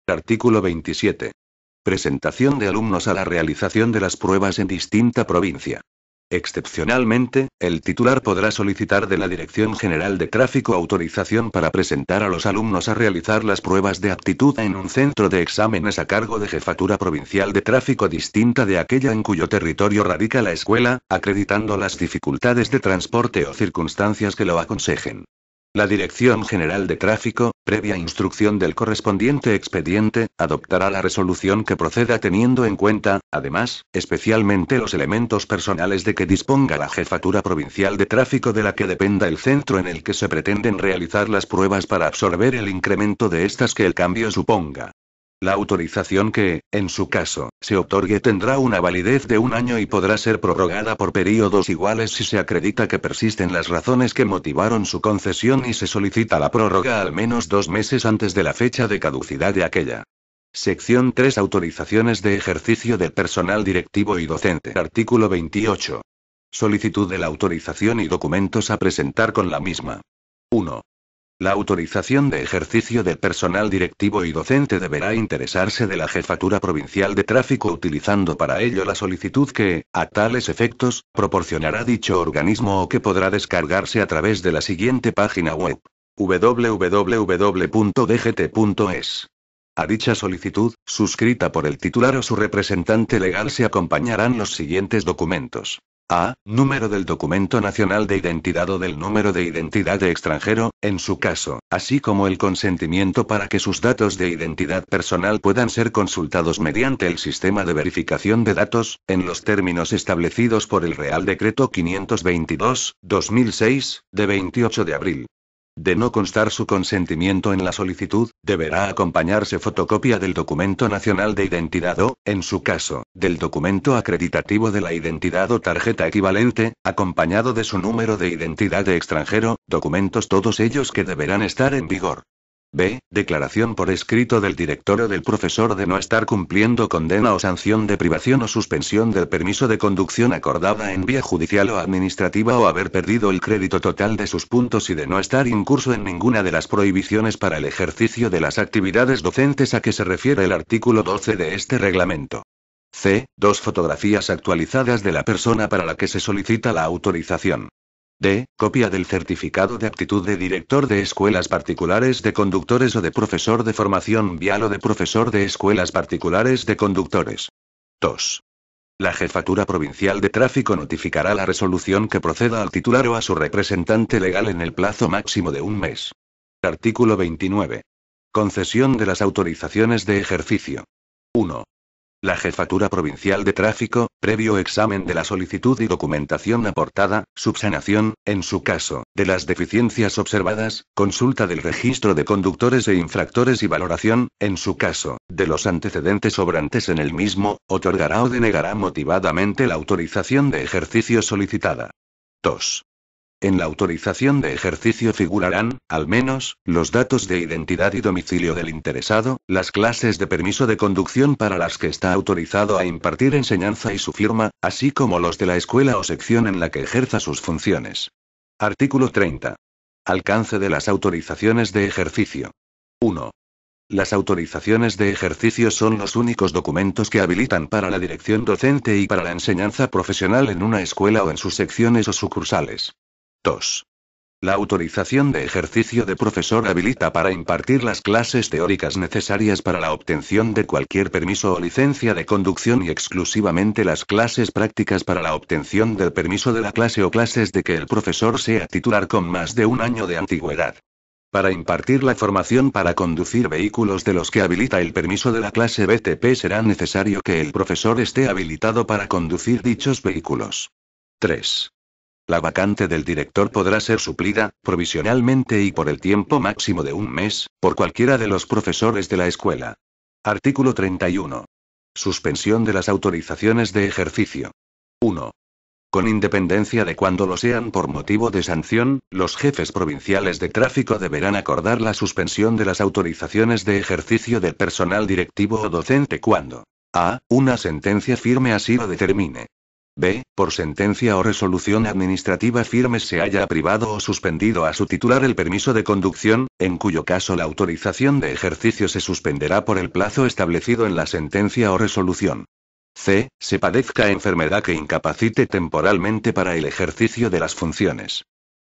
Speaker 1: Artículo 27. Presentación de alumnos a la realización de las pruebas en distinta provincia. Excepcionalmente, el titular podrá solicitar de la Dirección General de Tráfico autorización para presentar a los alumnos a realizar las pruebas de aptitud en un centro de exámenes a cargo de Jefatura Provincial de Tráfico distinta de aquella en cuyo territorio radica la escuela, acreditando las dificultades de transporte o circunstancias que lo aconsejen. La Dirección General de Tráfico, previa instrucción del correspondiente expediente, adoptará la resolución que proceda teniendo en cuenta, además, especialmente los elementos personales de que disponga la Jefatura Provincial de Tráfico de la que dependa el centro en el que se pretenden realizar las pruebas para absorber el incremento de estas que el cambio suponga. La autorización que, en su caso, se otorgue tendrá una validez de un año y podrá ser prorrogada por períodos iguales si se acredita que persisten las razones que motivaron su concesión y se solicita la prórroga al menos dos meses antes de la fecha de caducidad de aquella. Sección 3 Autorizaciones de ejercicio del personal directivo y docente. Artículo 28. Solicitud de la autorización y documentos a presentar con la misma. 1. La autorización de ejercicio del personal directivo y docente deberá interesarse de la Jefatura Provincial de Tráfico utilizando para ello la solicitud que, a tales efectos, proporcionará dicho organismo o que podrá descargarse a través de la siguiente página web www.dgt.es. A dicha solicitud, suscrita por el titular o su representante legal, se acompañarán los siguientes documentos. A. Número del documento nacional de identidad o del número de identidad de extranjero, en su caso, así como el consentimiento para que sus datos de identidad personal puedan ser consultados mediante el sistema de verificación de datos, en los términos establecidos por el Real Decreto 522-2006, de 28 de abril de no constar su consentimiento en la solicitud, deberá acompañarse fotocopia del documento nacional de identidad o, en su caso, del documento acreditativo de la identidad o tarjeta equivalente, acompañado de su número de identidad de extranjero, documentos todos ellos que deberán estar en vigor. B. Declaración por escrito del director o del profesor de no estar cumpliendo condena o sanción de privación o suspensión del permiso de conducción acordada en vía judicial o administrativa o haber perdido el crédito total de sus puntos y de no estar incurso en ninguna de las prohibiciones para el ejercicio de las actividades docentes a que se refiere el artículo 12 de este reglamento. C. Dos fotografías actualizadas de la persona para la que se solicita la autorización. D. Copia del certificado de aptitud de director de escuelas particulares de conductores o de profesor de formación vial o de profesor de escuelas particulares de conductores. 2. La Jefatura Provincial de Tráfico notificará la resolución que proceda al titular o a su representante legal en el plazo máximo de un mes. Artículo 29. Concesión de las autorizaciones de ejercicio. 1. La Jefatura Provincial de Tráfico, previo examen de la solicitud y documentación aportada, subsanación, en su caso, de las deficiencias observadas, consulta del registro de conductores e infractores y valoración, en su caso, de los antecedentes sobrantes en el mismo, otorgará o denegará motivadamente la autorización de ejercicio solicitada. 2. En la autorización de ejercicio figurarán, al menos, los datos de identidad y domicilio del interesado, las clases de permiso de conducción para las que está autorizado a impartir enseñanza y su firma, así como los de la escuela o sección en la que ejerza sus funciones. Artículo 30. Alcance de las autorizaciones de ejercicio. 1. Las autorizaciones de ejercicio son los únicos documentos que habilitan para la dirección docente y para la enseñanza profesional en una escuela o en sus secciones o sucursales. 2. La autorización de ejercicio de profesor habilita para impartir las clases teóricas necesarias para la obtención de cualquier permiso o licencia de conducción y exclusivamente las clases prácticas para la obtención del permiso de la clase o clases de que el profesor sea titular con más de un año de antigüedad. Para impartir la formación para conducir vehículos de los que habilita el permiso de la clase BTP será necesario que el profesor esté habilitado para conducir dichos vehículos. 3. La vacante del director podrá ser suplida, provisionalmente y por el tiempo máximo de un mes, por cualquiera de los profesores de la escuela. Artículo 31. Suspensión de las autorizaciones de ejercicio. 1. Con independencia de cuando lo sean por motivo de sanción, los jefes provinciales de tráfico deberán acordar la suspensión de las autorizaciones de ejercicio del personal directivo o docente cuando a. Una sentencia firme así lo determine. B. Por sentencia o resolución administrativa firme se haya privado o suspendido a su titular el permiso de conducción, en cuyo caso la autorización de ejercicio se suspenderá por el plazo establecido en la sentencia o resolución. C. Se padezca enfermedad que incapacite temporalmente para el ejercicio de las funciones.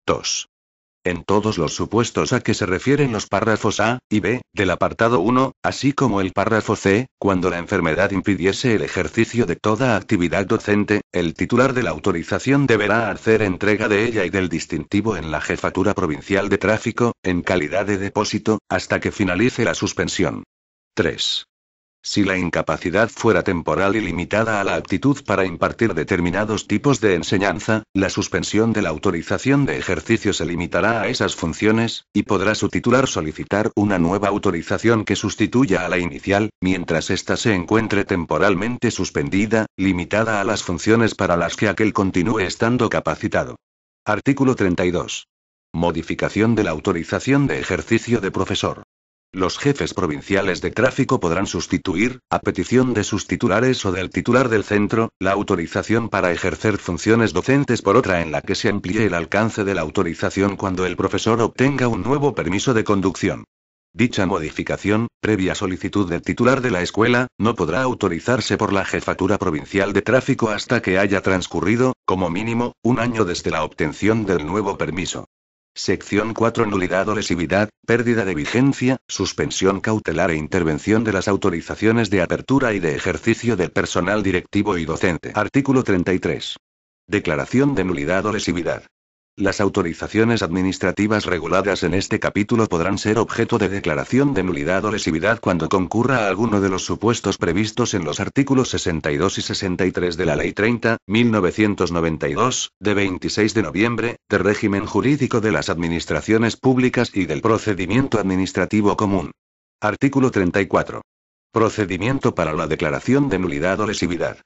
Speaker 1: 2. En todos los supuestos a que se refieren los párrafos A y B del apartado 1, así como el párrafo C, cuando la enfermedad impidiese el ejercicio de toda actividad docente, el titular de la autorización deberá hacer entrega de ella y del distintivo en la Jefatura Provincial de Tráfico, en calidad de depósito, hasta que finalice la suspensión. 3. Si la incapacidad fuera temporal y limitada a la aptitud para impartir determinados tipos de enseñanza, la suspensión de la autorización de ejercicio se limitará a esas funciones, y podrá su titular solicitar una nueva autorización que sustituya a la inicial, mientras ésta se encuentre temporalmente suspendida, limitada a las funciones para las que aquel continúe estando capacitado. Artículo 32. Modificación de la autorización de ejercicio de profesor. Los jefes provinciales de tráfico podrán sustituir, a petición de sus titulares o del titular del centro, la autorización para ejercer funciones docentes por otra en la que se amplíe el alcance de la autorización cuando el profesor obtenga un nuevo permiso de conducción. Dicha modificación, previa solicitud del titular de la escuela, no podrá autorizarse por la Jefatura Provincial de Tráfico hasta que haya transcurrido, como mínimo, un año desde la obtención del nuevo permiso. Sección 4 Nulidad o lesividad, pérdida de vigencia, suspensión cautelar e intervención de las autorizaciones de apertura y de ejercicio del personal directivo y docente. Artículo 33. Declaración de nulidad o lesividad. Las autorizaciones administrativas reguladas en este capítulo podrán ser objeto de declaración de nulidad o lesividad cuando concurra a alguno de los supuestos previstos en los artículos 62 y 63 de la Ley 30, 1992, de 26 de noviembre, de régimen jurídico de las administraciones públicas y del procedimiento administrativo común. Artículo 34. Procedimiento para la declaración de nulidad o lesividad.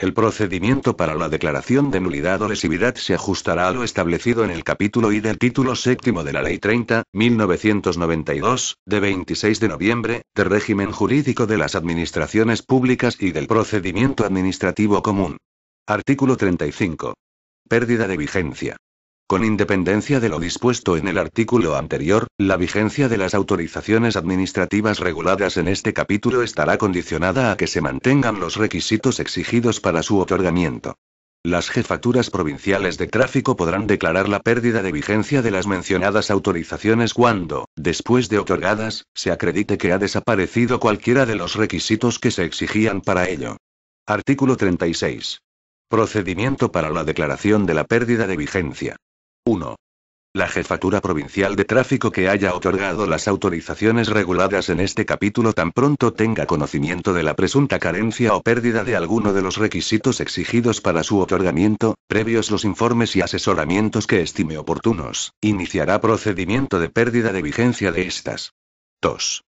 Speaker 1: El procedimiento para la declaración de nulidad o lesividad se ajustará a lo establecido en el capítulo I del título séptimo de la Ley 30, 1992, de 26 de noviembre, de régimen jurídico de las administraciones públicas y del procedimiento administrativo común. Artículo 35. Pérdida de vigencia. Con independencia de lo dispuesto en el artículo anterior, la vigencia de las autorizaciones administrativas reguladas en este capítulo estará condicionada a que se mantengan los requisitos exigidos para su otorgamiento. Las jefaturas provinciales de tráfico podrán declarar la pérdida de vigencia de las mencionadas autorizaciones cuando, después de otorgadas, se acredite que ha desaparecido cualquiera de los requisitos que se exigían para ello. Artículo 36. Procedimiento para la declaración de la pérdida de vigencia. 1. La Jefatura Provincial de Tráfico que haya otorgado las autorizaciones reguladas en este capítulo tan pronto tenga conocimiento de la presunta carencia o pérdida de alguno de los requisitos exigidos para su otorgamiento, previos los informes y asesoramientos que estime oportunos, iniciará procedimiento de pérdida de vigencia de estas. 2.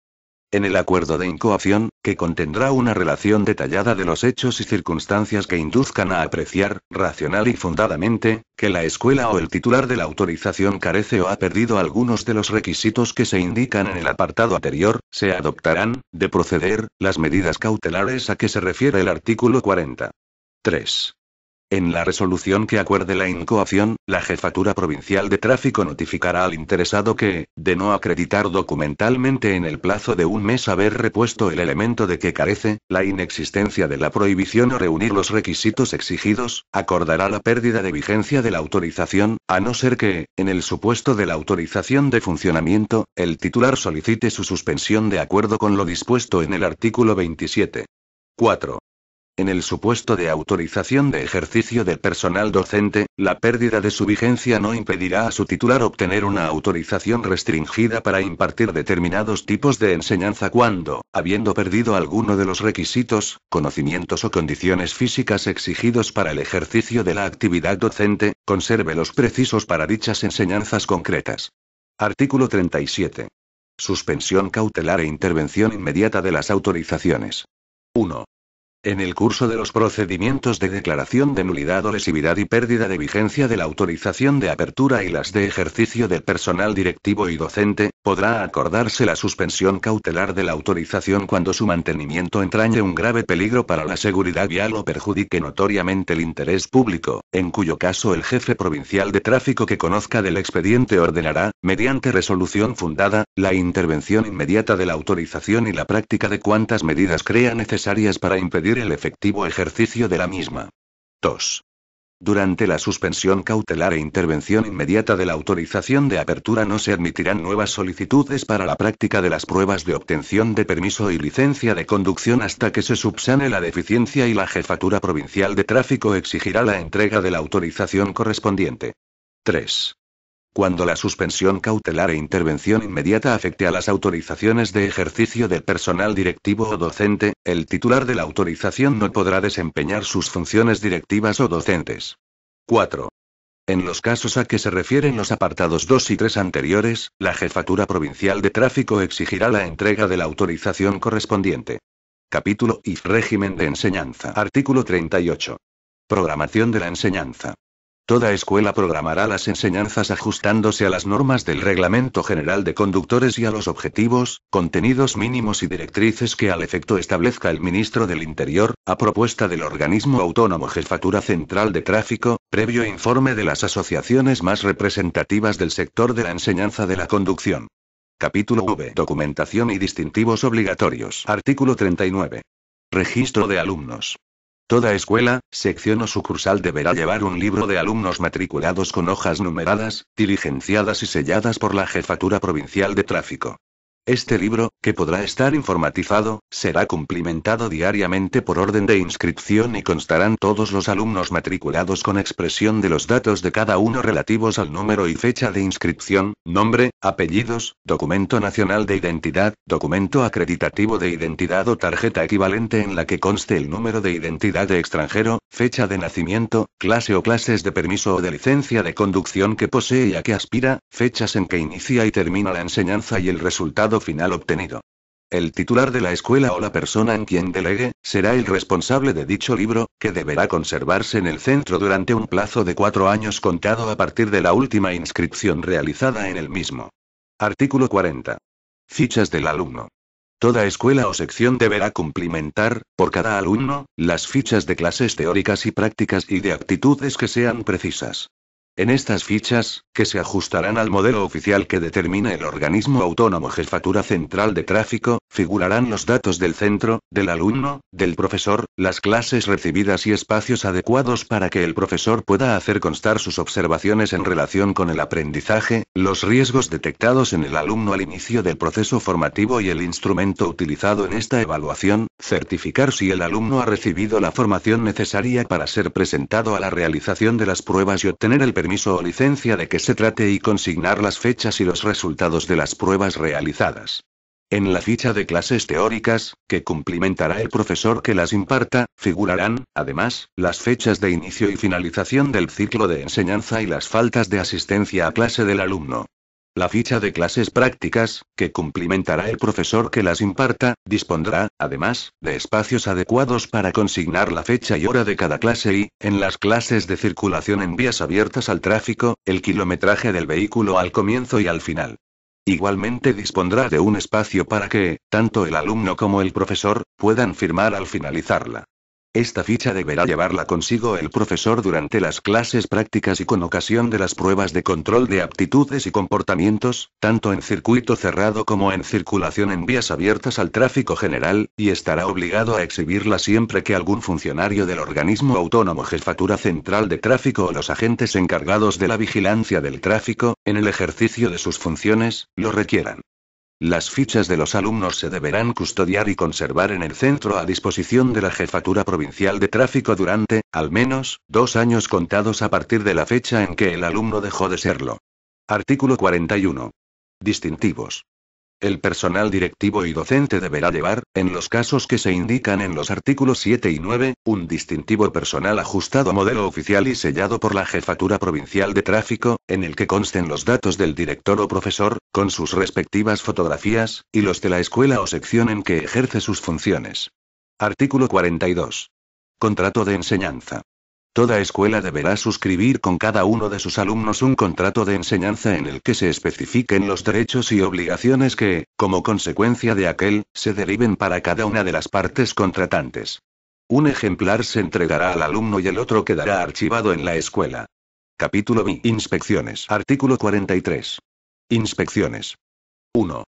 Speaker 1: En el acuerdo de incoación, que contendrá una relación detallada de los hechos y circunstancias que induzcan a apreciar, racional y fundadamente, que la escuela o el titular de la autorización carece o ha perdido algunos de los requisitos que se indican en el apartado anterior, se adoptarán, de proceder, las medidas cautelares a que se refiere el artículo 40. 3. En la resolución que acuerde la incoación, la Jefatura Provincial de Tráfico notificará al interesado que, de no acreditar documentalmente en el plazo de un mes haber repuesto el elemento de que carece, la inexistencia de la prohibición o reunir los requisitos exigidos, acordará la pérdida de vigencia de la autorización, a no ser que, en el supuesto de la autorización de funcionamiento, el titular solicite su suspensión de acuerdo con lo dispuesto en el artículo 27. 4. En el supuesto de autorización de ejercicio de personal docente, la pérdida de su vigencia no impedirá a su titular obtener una autorización restringida para impartir determinados tipos de enseñanza cuando, habiendo perdido alguno de los requisitos, conocimientos o condiciones físicas exigidos para el ejercicio de la actividad docente, conserve los precisos para dichas enseñanzas concretas. Artículo 37. Suspensión cautelar e intervención inmediata de las autorizaciones. 1. En el curso de los procedimientos de declaración de nulidad o lesividad y pérdida de vigencia de la autorización de apertura y las de ejercicio del personal directivo y docente, podrá acordarse la suspensión cautelar de la autorización cuando su mantenimiento entrañe un grave peligro para la seguridad vial o perjudique notoriamente el interés público, en cuyo caso el jefe provincial de tráfico que conozca del expediente ordenará, mediante resolución fundada, la intervención inmediata de la autorización y la práctica de cuantas medidas crea necesarias para impedir el efectivo ejercicio de la misma. 2. Durante la suspensión cautelar e intervención inmediata de la autorización de apertura no se admitirán nuevas solicitudes para la práctica de las pruebas de obtención de permiso y licencia de conducción hasta que se subsane la deficiencia y la Jefatura Provincial de Tráfico exigirá la entrega de la autorización correspondiente. 3. Cuando la suspensión cautelar e intervención inmediata afecte a las autorizaciones de ejercicio del personal directivo o docente, el titular de la autorización no podrá desempeñar sus funciones directivas o docentes. 4. En los casos a que se refieren los apartados 2 y 3 anteriores, la Jefatura Provincial de Tráfico exigirá la entrega de la autorización correspondiente. Capítulo y Régimen de enseñanza. Artículo 38. Programación de la enseñanza. Toda escuela programará las enseñanzas ajustándose a las normas del Reglamento General de Conductores y a los objetivos, contenidos mínimos y directrices que al efecto establezca el ministro del Interior, a propuesta del organismo autónomo Jefatura Central de Tráfico, previo informe de las asociaciones más representativas del sector de la enseñanza de la conducción. Capítulo V. Documentación y distintivos obligatorios. Artículo 39. Registro de alumnos. Toda escuela, sección o sucursal deberá llevar un libro de alumnos matriculados con hojas numeradas, diligenciadas y selladas por la Jefatura Provincial de Tráfico. Este libro, que podrá estar informatizado, será cumplimentado diariamente por orden de inscripción y constarán todos los alumnos matriculados con expresión de los datos de cada uno relativos al número y fecha de inscripción, nombre, apellidos, documento nacional de identidad, documento acreditativo de identidad o tarjeta equivalente en la que conste el número de identidad de extranjero, fecha de nacimiento, clase o clases de permiso o de licencia de conducción que posee y a que aspira, fechas en que inicia y termina la enseñanza y el resultado final obtenido. El titular de la escuela o la persona en quien delegue, será el responsable de dicho libro, que deberá conservarse en el centro durante un plazo de cuatro años contado a partir de la última inscripción realizada en el mismo. Artículo 40. Fichas del alumno. Toda escuela o sección deberá cumplimentar, por cada alumno, las fichas de clases teóricas y prácticas y de actitudes que sean precisas. En estas fichas, que se ajustarán al modelo oficial que determina el organismo autónomo Jefatura Central de Tráfico, figurarán los datos del centro, del alumno, del profesor, las clases recibidas y espacios adecuados para que el profesor pueda hacer constar sus observaciones en relación con el aprendizaje, los riesgos detectados en el alumno al inicio del proceso formativo y el instrumento utilizado en esta evaluación, certificar si el alumno ha recibido la formación necesaria para ser presentado a la realización de las pruebas y obtener el permiso permiso o licencia de que se trate y consignar las fechas y los resultados de las pruebas realizadas. En la ficha de clases teóricas, que cumplimentará el profesor que las imparta, figurarán, además, las fechas de inicio y finalización del ciclo de enseñanza y las faltas de asistencia a clase del alumno. La ficha de clases prácticas, que cumplimentará el profesor que las imparta, dispondrá, además, de espacios adecuados para consignar la fecha y hora de cada clase y, en las clases de circulación en vías abiertas al tráfico, el kilometraje del vehículo al comienzo y al final. Igualmente dispondrá de un espacio para que, tanto el alumno como el profesor, puedan firmar al finalizarla. Esta ficha deberá llevarla consigo el profesor durante las clases prácticas y con ocasión de las pruebas de control de aptitudes y comportamientos, tanto en circuito cerrado como en circulación en vías abiertas al tráfico general, y estará obligado a exhibirla siempre que algún funcionario del organismo autónomo Jefatura Central de Tráfico o los agentes encargados de la vigilancia del tráfico, en el ejercicio de sus funciones, lo requieran. Las fichas de los alumnos se deberán custodiar y conservar en el centro a disposición de la Jefatura Provincial de Tráfico durante, al menos, dos años contados a partir de la fecha en que el alumno dejó de serlo. Artículo 41. Distintivos. El personal directivo y docente deberá llevar, en los casos que se indican en los artículos 7 y 9, un distintivo personal ajustado a modelo oficial y sellado por la Jefatura Provincial de Tráfico, en el que consten los datos del director o profesor, con sus respectivas fotografías, y los de la escuela o sección en que ejerce sus funciones. Artículo 42. Contrato de enseñanza. Toda escuela deberá suscribir con cada uno de sus alumnos un contrato de enseñanza en el que se especifiquen los derechos y obligaciones que, como consecuencia de aquel, se deriven para cada una de las partes contratantes. Un ejemplar se entregará al alumno y el otro quedará archivado en la escuela. Capítulo B. Inspecciones. Artículo 43. Inspecciones. 1.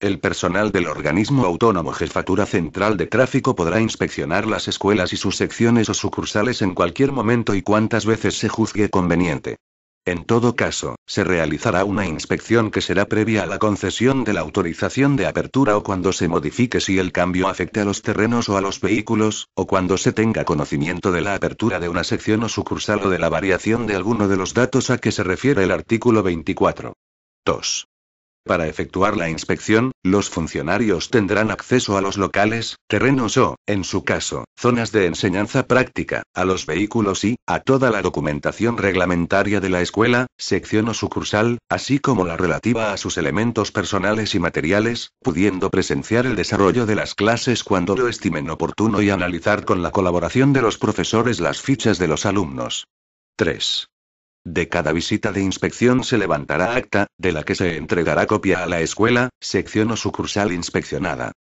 Speaker 1: El personal del organismo autónomo Jefatura Central de Tráfico podrá inspeccionar las escuelas y sus secciones o sucursales en cualquier momento y cuantas veces se juzgue conveniente. En todo caso, se realizará una inspección que será previa a la concesión de la autorización de apertura o cuando se modifique si el cambio afecte a los terrenos o a los vehículos, o cuando se tenga conocimiento de la apertura de una sección o sucursal o de la variación de alguno de los datos a que se refiere el artículo 24. 2. Para efectuar la inspección, los funcionarios tendrán acceso a los locales, terrenos o, en su caso, zonas de enseñanza práctica, a los vehículos y, a toda la documentación reglamentaria de la escuela, sección o sucursal, así como la relativa a sus elementos personales y materiales, pudiendo presenciar el desarrollo de las clases cuando lo estimen oportuno y analizar con la colaboración de los profesores las fichas de los alumnos. 3. De cada visita de inspección se levantará acta, de la que se entregará copia a la escuela, sección o sucursal inspeccionada.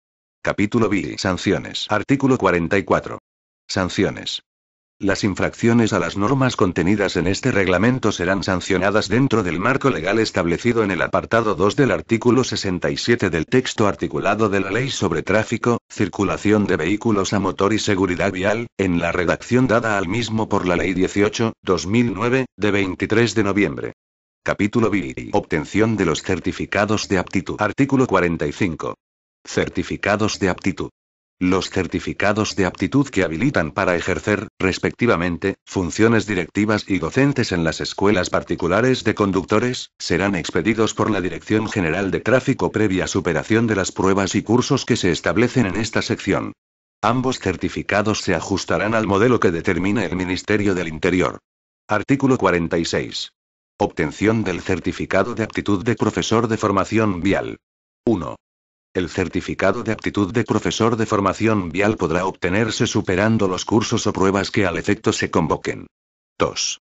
Speaker 1: Capítulo B. Sanciones. Artículo 44. Sanciones. Las infracciones a las normas contenidas en este reglamento serán sancionadas dentro del marco legal establecido en el apartado 2 del artículo 67 del texto articulado de la Ley sobre Tráfico, Circulación de Vehículos a Motor y Seguridad Vial, en la redacción dada al mismo por la Ley 18-2009, de 23 de noviembre. Capítulo B. Obtención de los certificados de aptitud. Artículo 45. Certificados de aptitud. Los certificados de aptitud que habilitan para ejercer, respectivamente, funciones directivas y docentes en las escuelas particulares de conductores, serán expedidos por la Dirección General de Tráfico previa superación de las pruebas y cursos que se establecen en esta sección. Ambos certificados se ajustarán al modelo que determine el Ministerio del Interior. Artículo 46. Obtención del certificado de aptitud de profesor de formación vial. 1. El certificado de aptitud de profesor de formación vial podrá obtenerse superando los cursos o pruebas que al efecto se convoquen. 2.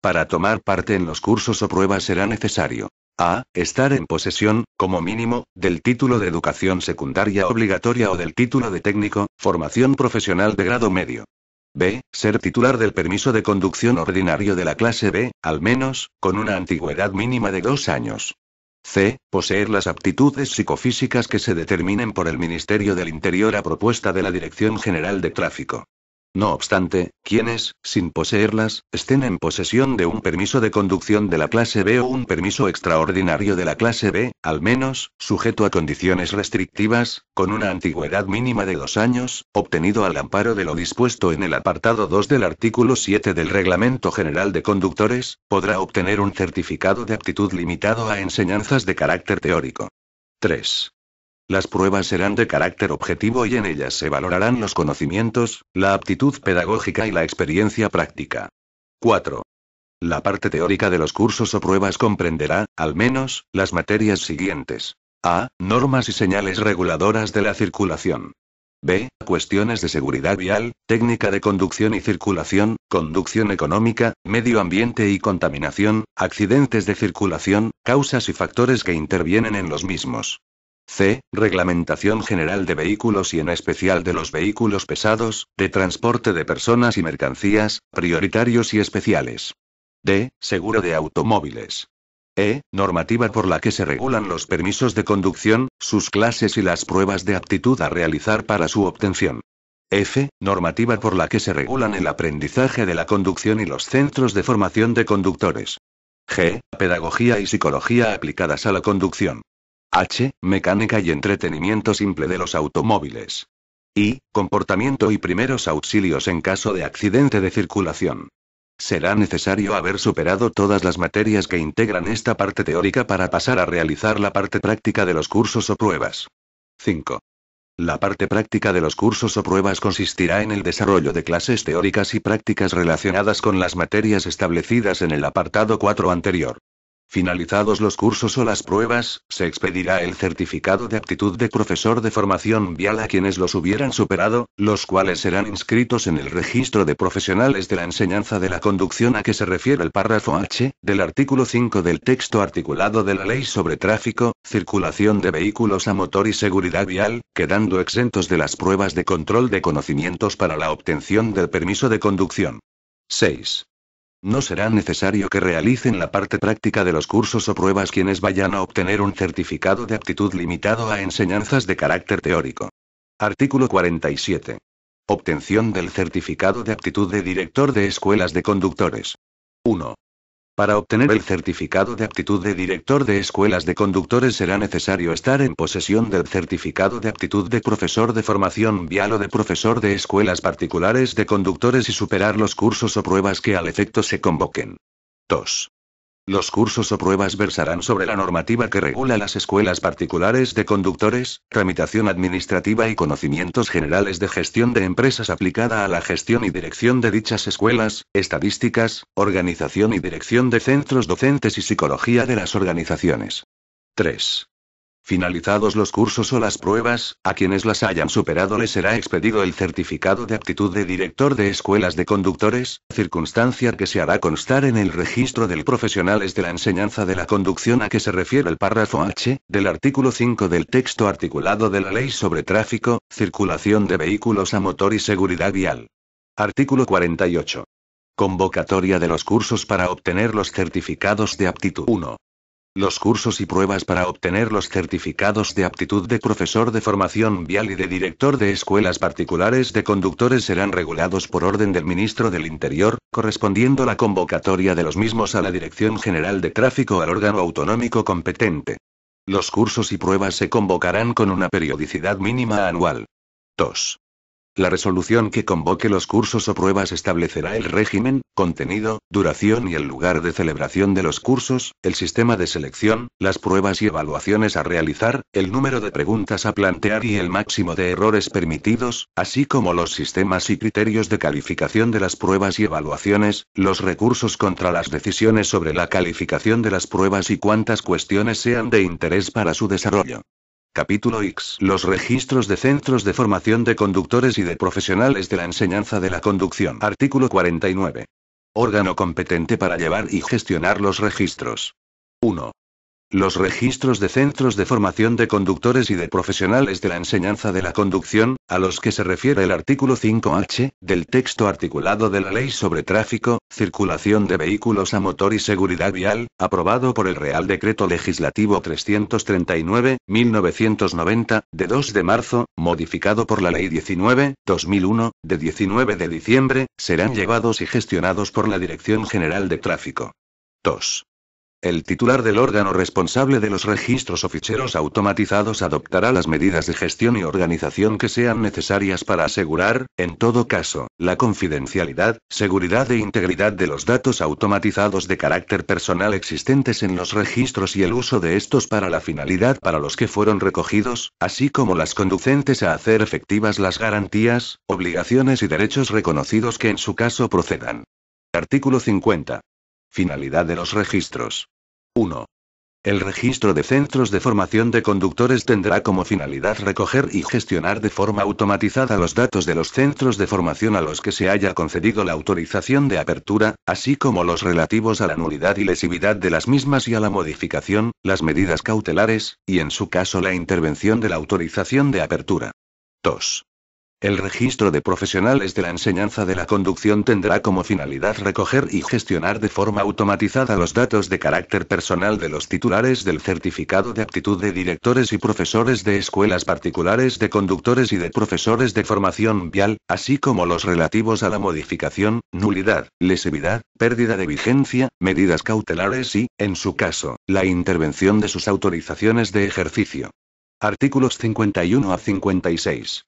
Speaker 1: Para tomar parte en los cursos o pruebas será necesario a. Estar en posesión, como mínimo, del título de educación secundaria obligatoria o del título de técnico, formación profesional de grado medio. B. Ser titular del permiso de conducción ordinario de la clase B, al menos, con una antigüedad mínima de dos años. C. Poseer las aptitudes psicofísicas que se determinen por el Ministerio del Interior a propuesta de la Dirección General de Tráfico. No obstante, quienes, sin poseerlas, estén en posesión de un permiso de conducción de la clase B o un permiso extraordinario de la clase B, al menos, sujeto a condiciones restrictivas, con una antigüedad mínima de dos años, obtenido al amparo de lo dispuesto en el apartado 2 del artículo 7 del Reglamento General de Conductores, podrá obtener un certificado de aptitud limitado a enseñanzas de carácter teórico. 3. Las pruebas serán de carácter objetivo y en ellas se valorarán los conocimientos, la aptitud pedagógica y la experiencia práctica. 4. La parte teórica de los cursos o pruebas comprenderá, al menos, las materias siguientes. A. Normas y señales reguladoras de la circulación. B. Cuestiones de seguridad vial, técnica de conducción y circulación, conducción económica, medio ambiente y contaminación, accidentes de circulación, causas y factores que intervienen en los mismos. C. Reglamentación General de Vehículos y en especial de los vehículos pesados, de transporte de personas y mercancías, prioritarios y especiales. D. Seguro de automóviles. E. Normativa por la que se regulan los permisos de conducción, sus clases y las pruebas de aptitud a realizar para su obtención. F. Normativa por la que se regulan el aprendizaje de la conducción y los centros de formación de conductores. G. Pedagogía y psicología aplicadas a la conducción. H. Mecánica y entretenimiento simple de los automóviles. i. Comportamiento y primeros auxilios en caso de accidente de circulación. Será necesario haber superado todas las materias que integran esta parte teórica para pasar a realizar la parte práctica de los cursos o pruebas. 5. La parte práctica de los cursos o pruebas consistirá en el desarrollo de clases teóricas y prácticas relacionadas con las materias establecidas en el apartado 4 anterior. Finalizados los cursos o las pruebas, se expedirá el certificado de aptitud de profesor de formación vial a quienes los hubieran superado, los cuales serán inscritos en el registro de profesionales de la enseñanza de la conducción a que se refiere el párrafo H, del artículo 5 del texto articulado de la Ley sobre Tráfico, Circulación de Vehículos a Motor y Seguridad Vial, quedando exentos de las pruebas de control de conocimientos para la obtención del permiso de conducción. 6. No será necesario que realicen la parte práctica de los cursos o pruebas quienes vayan a obtener un certificado de aptitud limitado a enseñanzas de carácter teórico. Artículo 47. Obtención del certificado de aptitud de director de escuelas de conductores. 1. Para obtener el certificado de aptitud de director de escuelas de conductores será necesario estar en posesión del certificado de aptitud de profesor de formación vial o de profesor de escuelas particulares de conductores y superar los cursos o pruebas que al efecto se convoquen. 2. Los cursos o pruebas versarán sobre la normativa que regula las escuelas particulares de conductores, tramitación administrativa y conocimientos generales de gestión de empresas aplicada a la gestión y dirección de dichas escuelas, estadísticas, organización y dirección de centros docentes y psicología de las organizaciones. 3. Finalizados los cursos o las pruebas, a quienes las hayan superado les será expedido el certificado de aptitud de director de escuelas de conductores, circunstancia que se hará constar en el registro del profesionales de la enseñanza de la conducción a que se refiere el párrafo H, del artículo 5 del texto articulado de la Ley sobre Tráfico, Circulación de Vehículos a Motor y Seguridad Vial. Artículo 48. Convocatoria de los cursos para obtener los certificados de aptitud 1. Los cursos y pruebas para obtener los certificados de aptitud de profesor de formación vial y de director de escuelas particulares de conductores serán regulados por orden del ministro del Interior, correspondiendo la convocatoria de los mismos a la Dirección General de Tráfico al órgano autonómico competente. Los cursos y pruebas se convocarán con una periodicidad mínima anual. 2. La resolución que convoque los cursos o pruebas establecerá el régimen, contenido, duración y el lugar de celebración de los cursos, el sistema de selección, las pruebas y evaluaciones a realizar, el número de preguntas a plantear y el máximo de errores permitidos, así como los sistemas y criterios de calificación de las pruebas y evaluaciones, los recursos contra las decisiones sobre la calificación de las pruebas y cuántas cuestiones sean de interés para su desarrollo. Capítulo X. Los registros de centros de formación de conductores y de profesionales de la enseñanza de la conducción. Artículo 49. Órgano competente para llevar y gestionar los registros. 1. Los registros de centros de formación de conductores y de profesionales de la enseñanza de la conducción, a los que se refiere el artículo 5H, del texto articulado de la Ley sobre Tráfico, Circulación de Vehículos a Motor y Seguridad Vial, aprobado por el Real Decreto Legislativo 339-1990, de 2 de marzo, modificado por la Ley 19-2001, de 19 de diciembre, serán llevados y gestionados por la Dirección General de Tráfico. 2. El titular del órgano responsable de los registros o ficheros automatizados adoptará las medidas de gestión y organización que sean necesarias para asegurar, en todo caso, la confidencialidad, seguridad e integridad de los datos automatizados de carácter personal existentes en los registros y el uso de estos para la finalidad para los que fueron recogidos, así como las conducentes a hacer efectivas las garantías, obligaciones y derechos reconocidos que en su caso procedan. Artículo 50. Finalidad de los registros. 1. El registro de centros de formación de conductores tendrá como finalidad recoger y gestionar de forma automatizada los datos de los centros de formación a los que se haya concedido la autorización de apertura, así como los relativos a la nulidad y lesividad de las mismas y a la modificación, las medidas cautelares, y en su caso la intervención de la autorización de apertura. 2. El registro de profesionales de la enseñanza de la conducción tendrá como finalidad recoger y gestionar de forma automatizada los datos de carácter personal de los titulares del certificado de aptitud de directores y profesores de escuelas particulares de conductores y de profesores de formación vial, así como los relativos a la modificación, nulidad, lesividad, pérdida de vigencia, medidas cautelares y, en su caso, la intervención de sus autorizaciones de ejercicio. Artículos 51 a 56.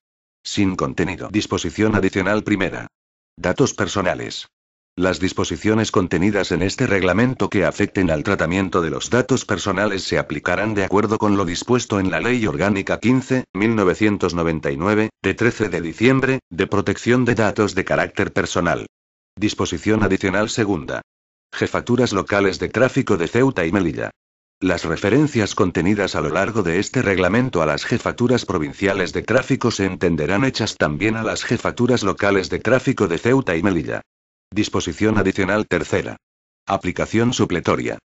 Speaker 1: Sin contenido. Disposición adicional primera. Datos personales. Las disposiciones contenidas en este reglamento que afecten al tratamiento de los datos personales se aplicarán de acuerdo con lo dispuesto en la Ley Orgánica 15, 1999, de 13 de diciembre, de protección de datos de carácter personal. Disposición adicional segunda. Jefaturas locales de tráfico de Ceuta y Melilla. Las referencias contenidas a lo largo de este reglamento a las jefaturas provinciales de tráfico se entenderán hechas también a las jefaturas locales de tráfico de Ceuta y Melilla. Disposición adicional tercera. Aplicación supletoria.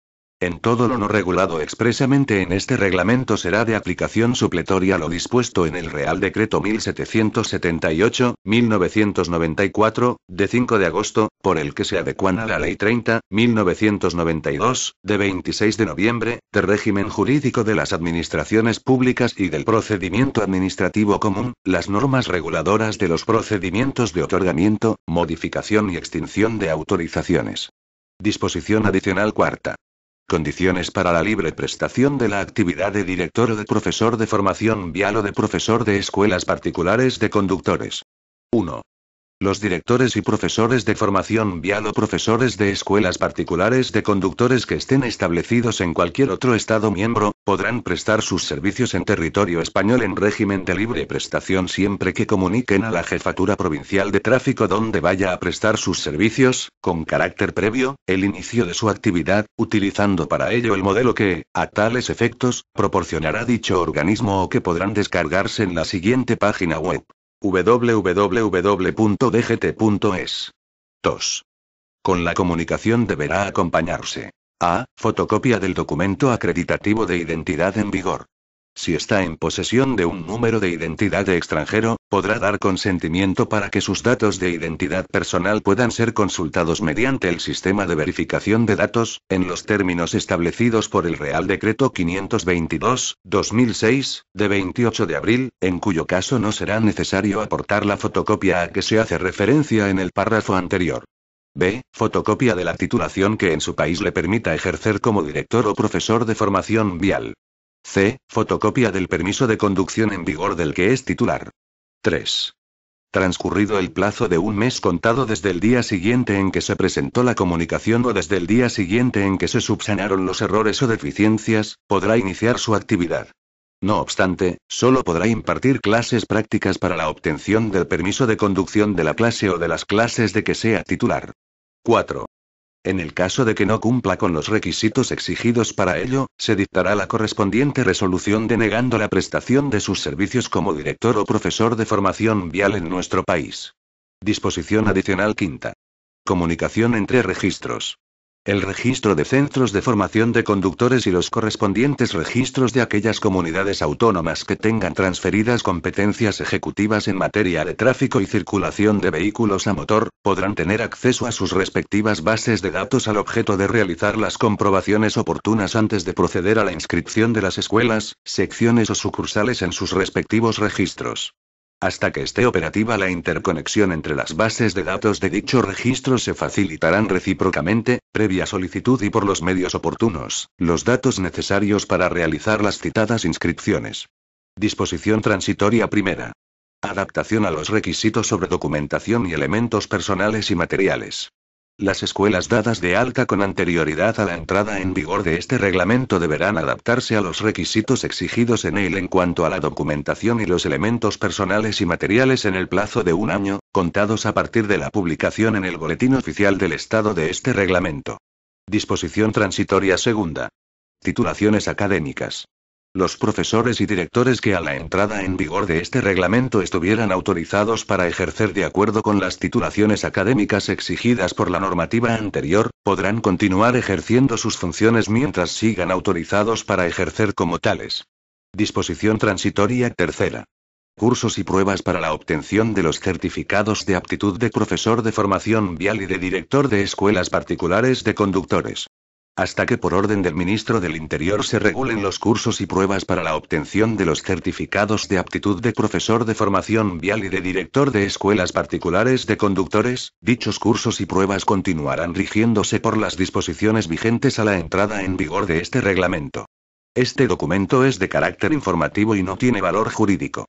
Speaker 1: En todo lo no regulado expresamente en este reglamento será de aplicación supletoria lo dispuesto en el Real Decreto 1778-1994, de 5 de agosto, por el que se adecuan a la Ley 30-1992, de 26 de noviembre, de régimen jurídico de las administraciones públicas y del procedimiento administrativo común, las normas reguladoras de los procedimientos de otorgamiento, modificación y extinción de autorizaciones. Disposición adicional cuarta. Condiciones para la libre prestación de la actividad de director o de profesor de formación vial o de profesor de escuelas particulares de conductores. 1. Los directores y profesores de formación vial o profesores de escuelas particulares de conductores que estén establecidos en cualquier otro Estado miembro, podrán prestar sus servicios en territorio español en régimen de libre prestación siempre que comuniquen a la Jefatura Provincial de Tráfico donde vaya a prestar sus servicios, con carácter previo, el inicio de su actividad, utilizando para ello el modelo que, a tales efectos, proporcionará dicho organismo o que podrán descargarse en la siguiente página web www.dgt.es. 2. Con la comunicación deberá acompañarse. A. Fotocopia del documento acreditativo de identidad en vigor. Si está en posesión de un número de identidad de extranjero, podrá dar consentimiento para que sus datos de identidad personal puedan ser consultados mediante el sistema de verificación de datos, en los términos establecidos por el Real Decreto 522-2006, de 28 de abril, en cuyo caso no será necesario aportar la fotocopia a que se hace referencia en el párrafo anterior. B. Fotocopia de la titulación que en su país le permita ejercer como director o profesor de formación vial. C. Fotocopia del permiso de conducción en vigor del que es titular. 3. Transcurrido el plazo de un mes contado desde el día siguiente en que se presentó la comunicación o desde el día siguiente en que se subsanaron los errores o deficiencias, podrá iniciar su actividad. No obstante, solo podrá impartir clases prácticas para la obtención del permiso de conducción de la clase o de las clases de que sea titular. 4. En el caso de que no cumpla con los requisitos exigidos para ello, se dictará la correspondiente resolución denegando la prestación de sus servicios como director o profesor de formación vial en nuestro país. Disposición adicional quinta. Comunicación entre registros. El registro de centros de formación de conductores y los correspondientes registros de aquellas comunidades autónomas que tengan transferidas competencias ejecutivas en materia de tráfico y circulación de vehículos a motor, podrán tener acceso a sus respectivas bases de datos al objeto de realizar las comprobaciones oportunas antes de proceder a la inscripción de las escuelas, secciones o sucursales en sus respectivos registros. Hasta que esté operativa la interconexión entre las bases de datos de dicho registro se facilitarán recíprocamente, previa solicitud y por los medios oportunos, los datos necesarios para realizar las citadas inscripciones. Disposición transitoria primera. Adaptación a los requisitos sobre documentación y elementos personales y materiales. Las escuelas dadas de alta con anterioridad a la entrada en vigor de este reglamento deberán adaptarse a los requisitos exigidos en él en cuanto a la documentación y los elementos personales y materiales en el plazo de un año, contados a partir de la publicación en el Boletín Oficial del Estado de este reglamento. Disposición transitoria segunda. Titulaciones académicas. Los profesores y directores que a la entrada en vigor de este reglamento estuvieran autorizados para ejercer de acuerdo con las titulaciones académicas exigidas por la normativa anterior, podrán continuar ejerciendo sus funciones mientras sigan autorizados para ejercer como tales. Disposición transitoria tercera. Cursos y pruebas para la obtención de los certificados de aptitud de profesor de formación vial y de director de escuelas particulares de conductores hasta que por orden del ministro del Interior se regulen los cursos y pruebas para la obtención de los certificados de aptitud de profesor de formación vial y de director de escuelas particulares de conductores, dichos cursos y pruebas continuarán rigiéndose por las disposiciones vigentes a la entrada en vigor de este reglamento. Este documento es de carácter informativo y no tiene valor jurídico.